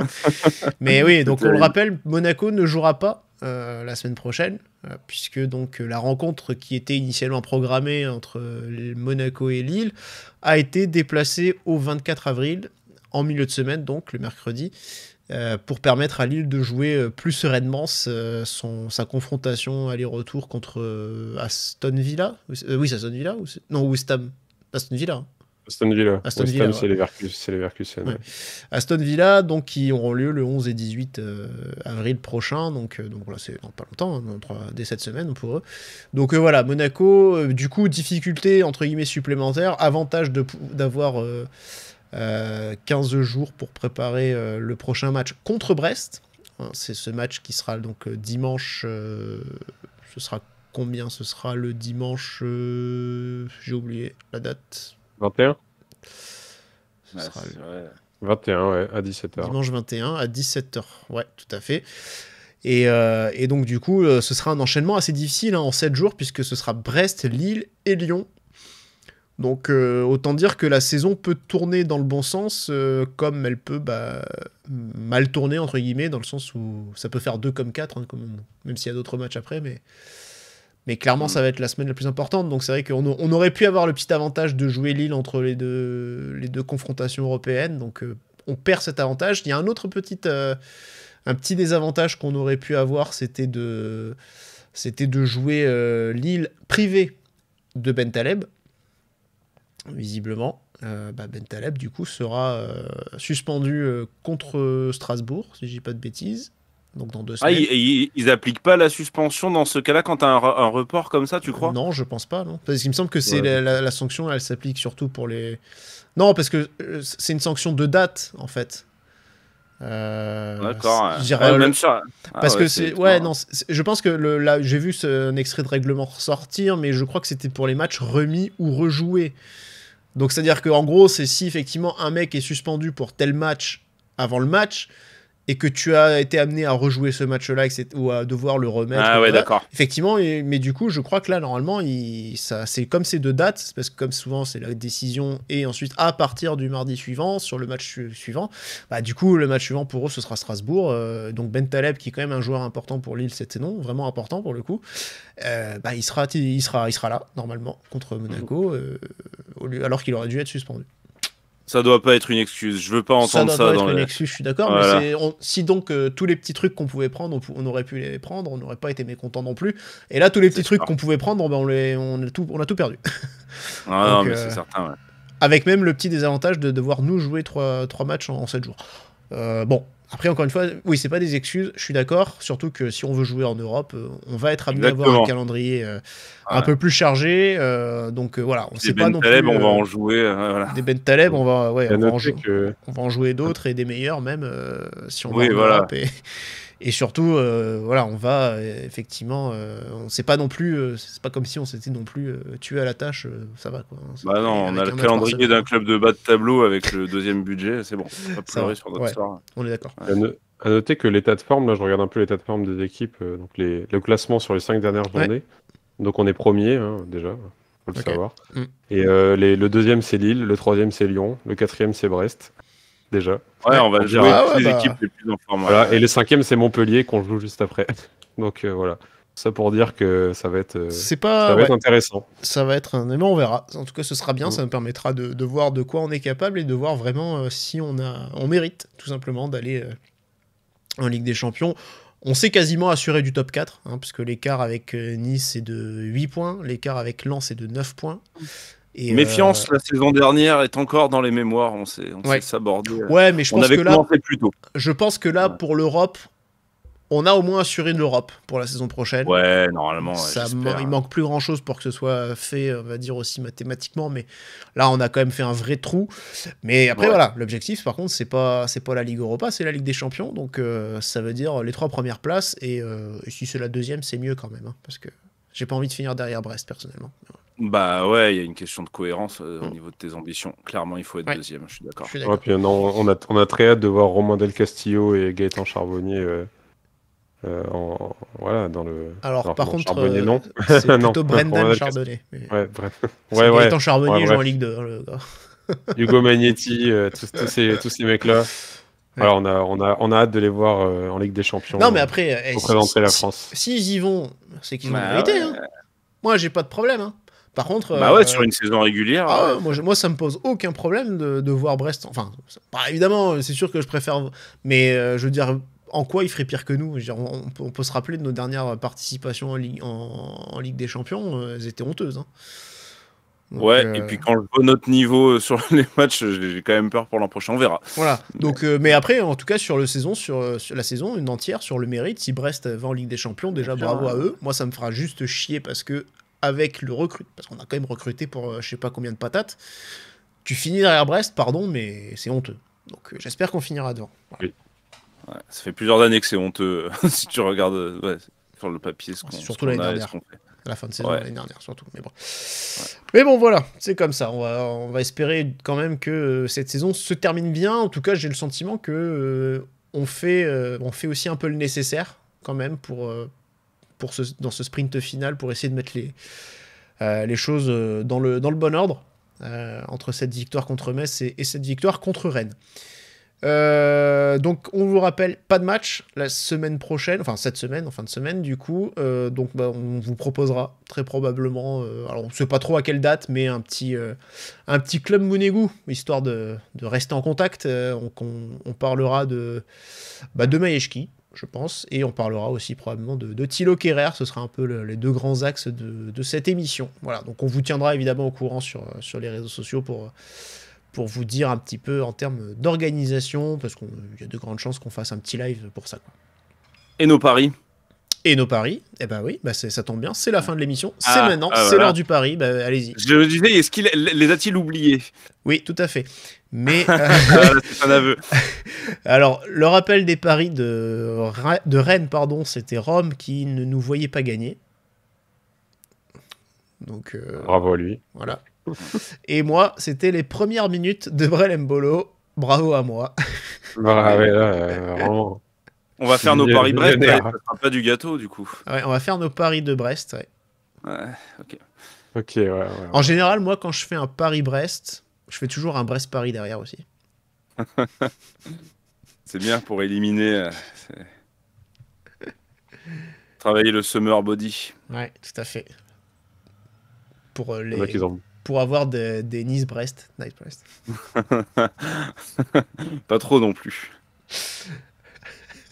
mais oui, donc on le rappelle, Monaco ne jouera pas euh, la semaine prochaine, euh, puisque donc euh, la rencontre qui était initialement programmée entre Monaco et Lille a été déplacée au 24 avril, en milieu de semaine, donc le mercredi. Euh, pour permettre à Lille de jouer euh, plus sereinement euh, son, sa confrontation aller-retour contre Aston Villa. oui, Aston Villa ou non West Ham. Aston Villa. Hein. Aston Villa. Aston c'est les, Aston Villa, donc qui auront lieu le 11 et 18 avril prochain, donc donc voilà, c'est pas longtemps, hein, dans dès cette semaine pour eux. Donc voilà, Monaco, du coup difficulté entre guillemets supplémentaire, avantage de d'avoir 15 euh, jours pour préparer euh, le prochain match contre Brest. Hein, c'est ce match qui sera donc euh, dimanche. ce sera combien Ce sera le dimanche. J'ai oublié la date. 21 21, ouais, à 17h. Dimanche 21 à 17h, ouais, tout à fait. Et, donc, du coup, ce sera un enchaînement assez difficile hein, en 7 jours, puisque ce sera Brest, Lille et Lyon donc euh, autant dire que la saison peut tourner dans le bon sens euh, comme elle peut bah, mal tourner entre guillemets dans le sens où ça peut faire 2 comme 4 hein, même, même s'il y a d'autres matchs après mais mais clairement ça va être la semaine la plus importante donc c'est vrai qu'on aurait pu avoir le petit avantage de jouer Lille entre les deux les deux confrontations européennes donc euh, on perd cet avantage il y a un autre petit un petit désavantage qu'on aurait pu avoir c'était de c'était de jouer Lille privée de Ben Taleb visiblement. Euh, bah, ben Taleb, du coup, sera euh, suspendu euh, contre Strasbourg, si je dis pas de bêtises. Donc dans deux ah, semaines. ils, appliquent pas la suspension dans ce cas-là quand tu as un, report comme ça, tu crois Non, je pense pas, non. Parce qu'il me semble que c'est la, sanction, elle s'applique surtout pour les. Non, parce que c'est une sanction de date, en fait. D'accord. Je le... même ça. Ah, parce que c'est. Ouais, non, je pense que là, j'ai vu un extrait de règlement ressortir, mais je crois que c'était pour les matchs remis ou rejoués. Donc c'est-à-dire qu'en gros, c'est si effectivement un mec est suspendu pour tel match avant le match, et que tu as été amené à rejouer ce match-là ou à devoir le remettre. Ah ouais, d'accord. Effectivement, mais du coup, je crois que là, normalement, il, ça, c'est comme ces deux dates, parce que comme souvent, c'est la décision, et ensuite, à partir du mardi suivant, sur le match suivant, bah, du coup, le match suivant pour eux, ce sera Strasbourg. Euh, donc Ben Taleb, qui est quand même un joueur important pour Lille cette saison, vraiment important pour le coup, euh, bah, il, sera, il, sera, il sera là, normalement, contre Monaco, mmh. euh, au lieu, alors qu'il aurait dû être suspendu. Ça doit pas être une excuse. Je veux pas entendre ça. Ça doit pas être une excuse. Je suis d'accord. Mais si donc euh, tous les petits trucs qu'on pouvait prendre, on, aurait pu les prendre, on n'aurait pas été mécontents non plus. Et là, tous les petits trucs qu'on pouvait prendre, ben, on, a tout, on a tout perdu. Ah non, mais euh, c'est certain. Ouais. Avec même le petit désavantage de devoir nous jouer trois, trois matchs en, en 7 jours. Euh, bon, après, encore une fois, oui, c'est pas des excuses, je suis d'accord. Surtout que si on veut jouer en Europe, euh, on va être amené à avoir un calendrier euh, un peu plus chargé. Euh, donc voilà, on des sait pas ben non plus. on va en jouer. Des Ben Taleb, on va, on va, en, on va en jouer d'autres et des meilleurs même si on oui, va en voilà. Europe. Et surtout, euh, voilà, on va euh, effectivement, euh, on sait pas non plus, c'est pas comme si on s'était non plus tué à la tâche, ça va quoi. Hein. Bah non, on a le calendrier d'un club de bas de tableau avec le deuxième budget, c'est bon, on va sur notre On est d'accord. À noter que l'état de forme, là je regarde un peu l'état de forme des équipes, donc le classement sur les cinq dernières journées. Donc on est premier hein, déjà, faut le savoir. Mm. Et le deuxième c'est Lille, le troisième c'est Lyon, le quatrième c'est Brest déjà. Ouais, on va dire. les et le cinquième, c'est Montpellier qu'on joue juste après. Donc euh, voilà. Ça pour dire que ça va être, euh, intéressant. Ça va être un aimant on verra. En tout cas, ce sera bien. Mm. Ça nous permettra de, voir de quoi on est capable et de voir vraiment euh, si on, a, on mérite tout simplement d'aller en Ligue des Champions. On s'est quasiment assuré du top 4, hein, puisque l'écart avec Nice est de 8 points, l'écart avec Lens est de 9 points. Méfiance, euh, la saison dernière est encore dans les mémoires. On s'est ouais. sabordé. Euh. Ouais, mais je pense que là, je pense que là, pour l'Europe, on a au moins assuré de l'Europe pour la saison prochaine. Ouais, normalement. il manque plus grand chose pour que ce soit fait, on va dire aussi mathématiquement, mais là, on a quand même fait un vrai trou. Mais après, voilà, l'objectif, par contre, c'est pas, pas la Ligue Europa, c'est la Ligue des Champions. Donc, euh, ça veut dire les trois premières places. Et, si c'est la deuxième, c'est mieux quand même, hein, parce que j'ai pas envie de finir derrière Brest personnellement. Bah ouais, il y a une question de cohérence euh, au niveau de tes ambitions. Clairement, il faut être deuxième, je suis d'accord. puis, non, on, a, on a très hâte de voir Romain Del Castillo et Gaëtan Charbonnier. Euh, euh, voilà, dans le. Alors, par contre, non. c'est plutôt Brendan Charbonnier. Ouais, ouais, ouais, Gaëtan Charbonnier joue en Ligue 2. Hein, Hugo Magnetti, tous, ces, tous ces mecs-là. Alors, on a, on, a, on a hâte de les voir en Ligue des Champions. Non, mais après, eh, pour si, la France. S'ils si, y vont, c'est qu'ils bah vont vérité. Hein. Moi, j'ai pas de problème. Hein. Par contre. Bah ouais, euh, sur une saison régulière. Ah moi, moi, ça me pose aucun problème de, voir Brest. Enfin, évidemment, c'est sûr que je préfère. Mais euh, je veux dire, en quoi il ferait pire que nous on, peut, se rappeler de nos dernières participations en Ligue, en, Ligue des Champions. Euh, elles étaient honteuses. Hein. ouais, et puis quand je vois notre niveau sur les matchs, j'ai quand même peur pour l'an prochain, on verra. Voilà. Donc, mais... après, en tout cas, sur, le saison, sur, sur, la saison, une entière, sur le mérite, si Brest va en Ligue des Champions, déjà bravo hein. à eux. Moi, ça me fera juste chier parce que avec le recrut, parce qu'on a quand même recruté pour euh, je sais pas combien de patates, tu finis derrière Brest, pardon, mais c'est honteux. Donc euh, j'espère qu'on finira devant. ça fait plusieurs années que c'est honteux si tu regardes sur le papier ce qu'on Surtout l'année dernière. la fin de saison l'année dernière, surtout. Mais bon, mais bon voilà, c'est comme ça. On va, on va espérer quand même que euh, cette saison se termine bien. En tout cas, j'ai le sentiment que on fait, on fait aussi un peu le nécessaire quand même pour, pour ce, dans ce sprint final pour essayer de mettre les, euh, les choses euh, dans le, dans le bon ordre euh, entre cette victoire contre Metz et, cette victoire contre Rennes. donc on vous rappelle, pas de match la semaine prochaine, enfin cette semaine, en fin de semaine du coup. donc bah, on vous proposera très probablement, alors on ne sait pas trop à quelle date, mais un petit, un petit club monégou histoire de, de, rester en contact. On, on, parlera de, bah, de je pense. Et on parlera aussi probablement de, de Kerrer. Ce sera un peu les deux grands axes de, cette émission. Voilà, donc on vous tiendra évidemment au courant sur, euh, sur les réseaux sociaux pour, euh, pour vous dire un petit peu en termes d'organisation, parce qu'il y a de grandes chances qu'on fasse un petit live pour ça. Et nos paris et nos paris, eh ben oui, bah ça tombe bien, c'est la fin de l'émission, c'est ah, maintenant, ah, c'est l'heure du pari, bah, allez-y. Je disais, est-ce qu'il les a-t-il oubliés Oui, tout à fait. Mais ah, euh, un aveu. Alors, le rappel des paris de, de Rennes, pardon, c'était Rome qui ne nous voyait pas gagner. Donc, euh, Bravo à lui. Voilà. Et moi, c'était les premières minutes de Brel Bravo à moi. Ah, on va faire nos paris Brest, hein. pas du gâteau du coup. on va faire nos paris de Brest, ouais. ok. En général, moi, quand je fais un pari brest je fais toujours un Brest-Paris derrière aussi. c'est bien pour éliminer. Euh, travailler le summer body. Ouais, tout à fait. Pour, euh, les... pour avoir des Nice-Brest. Nice-Brest. Pas trop non plus.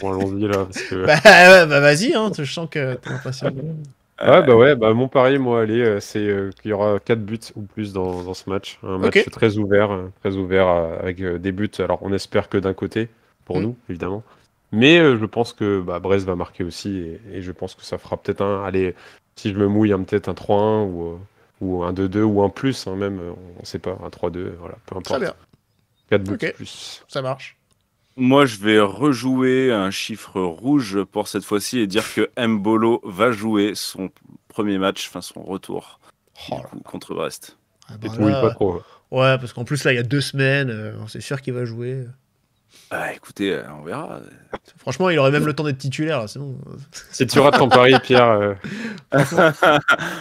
Bon, allons-y là. Bah, euh, bah, vas-y, hein, je sens que impatient. Ouais, bah euh, ouais, bah mon pari, moi, allez, euh, c'est euh, qu'il y aura 4 buts ou plus dans, ce match. Un match très ouvert, très ouvert avec des buts. Alors on espère que d'un côté, pour mm. nous, évidemment. Mais je pense que bah, Brest va marquer aussi et, je pense que ça fera peut-être un. Allez, si je me mouille, un peut-être un 3-1 ou, ou un 2-2 ou un plus, hein, même, on ne sait pas, un 3-2, voilà, peu importe. 4 buts plus. Ça marche. Moi, je vais rejouer un chiffre rouge pour cette fois-ci et dire que Mbolo va jouer son premier match, enfin son retour oh contre Brest. Ah, bah pas trop. Ouais, parce qu'en plus, là, il y a deux semaines, c'est euh, sûr qu'il va jouer. Bah, écoutez, euh, on verra. Franchement, il aurait même le temps d'être titulaire, c'est bon. Si tu rates ton pari, Pierre. Euh.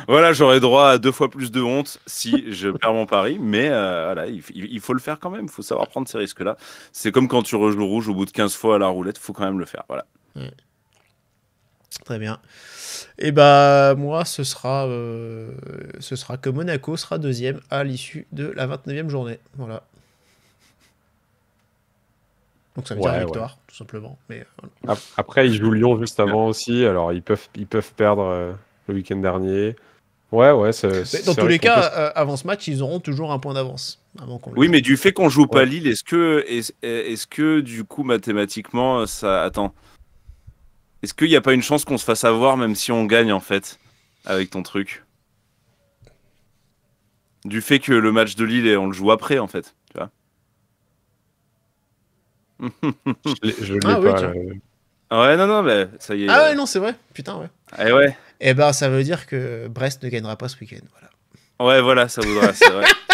voilà, j'aurais droit à deux fois plus de honte si je perds mon pari, mais euh, voilà, il, faut le faire quand même, il faut savoir prendre ces risques-là. C'est comme quand tu rejoues le rouge au bout de 15 fois à la roulette, faut quand même le faire. Voilà. Très bien. Et eh bah moi, ce sera, ce sera que Monaco sera deuxième à l'issue de la 29e journée. Voilà. Donc ça veut dire dire victoire, tout simplement. Mais, euh, Après, ils jouent Lyon juste avant aussi, alors ils peuvent, ils peuvent perdre euh, le week-end dernier. Ouais, ouais. dans tous les cas, euh, avant ce match, ils auront toujours un point d'avance. Oui, mais du fait qu'on joue pas Lille, est-ce que, est que du coup mathématiquement, ça. Attends. Est-ce qu'il n'y a pas une chance qu'on se fasse avoir même si on gagne en fait avec ton truc Du fait que le match de Lille, on le joue après en fait je l'ai ah, euh. ah, Ouais, non, non, mais ça y est. Ah ouais, euh. non, c'est vrai. Putain, ouais. eh ouais. Et eh ben, ça veut dire que Brest ne gagnera pas ce week-end. Voilà. Ouais, voilà, ça voudra, c'est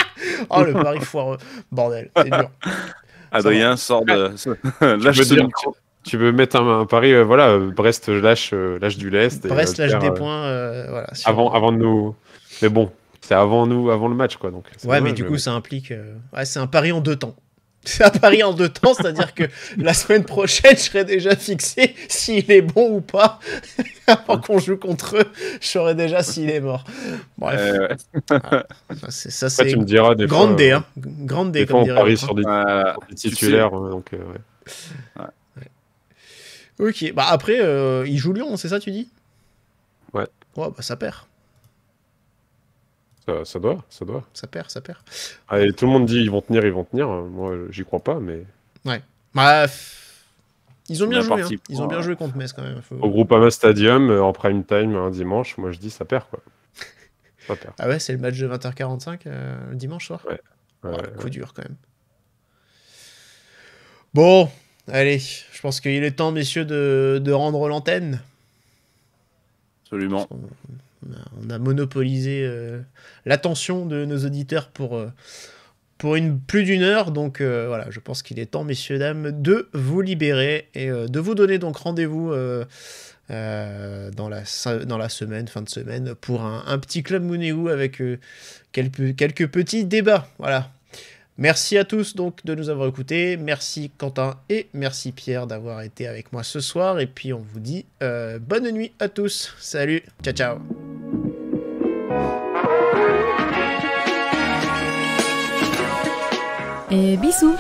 oh, le pari foireux. Bordel, c'est dur. Adrien sort de. Ah. Tu veux mettre un, pari, euh, voilà, Brest lâche, lâche du lest. Brest lâche des points, voilà. Avant, avant de nous. Mais bon, c'est avant nous, avant le match, quoi. Donc, ouais, mais du coup, ça implique. Ouais, c'est un pari en deux temps. C'est à Paris en deux temps, c'est-à-dire que la semaine prochaine, je serai déjà fixé s'il est bon ou pas. Avant qu'on joue contre eux, je saurai déjà s'il est mort. Bref. Euh, ah, ça, c'est grande D. Euh, hein. Grande D, on parie sur des, titulaires. Euh, donc, Ok, bah après, il joue Lyon, c'est ça, tu dis Ouais. Ouais, bah ça perd. Ça, doit, ça doit. Ça perd, ça perd. tout le monde dit ils vont tenir, ils vont tenir. Moi, j'y crois pas, mais. Ouais. Bref. Bah, hein. ils ont bien, joué. Ils ont bien joué contre Metz quand même. Au groupe Amas Stadium, euh, en prime time, un dimanche, moi je dis ça perd quoi. ça perd. Ah ouais, c'est le match de 20h45 le euh, dimanche soir. Oh, ouais. coup dur quand même. Bon, allez, je pense qu'il est temps, messieurs, de rendre l'antenne. Absolument. On a, monopolisé euh, l'attention de nos auditeurs pour, euh, pour une, plus d'une heure. Donc euh, voilà, je pense qu'il est temps, messieurs, dames, de vous libérer et de vous donner donc rendez-vous. dans, la, dans la semaine, fin de semaine, pour un, petit club Mounéou avec quelques, petits débats. Voilà. Merci à tous donc de nous avoir écoutés. Merci Quentin et merci Pierre d'avoir été avec moi ce soir. Et puis on vous dit bonne nuit à tous. Salut, ciao ciao. Et bisous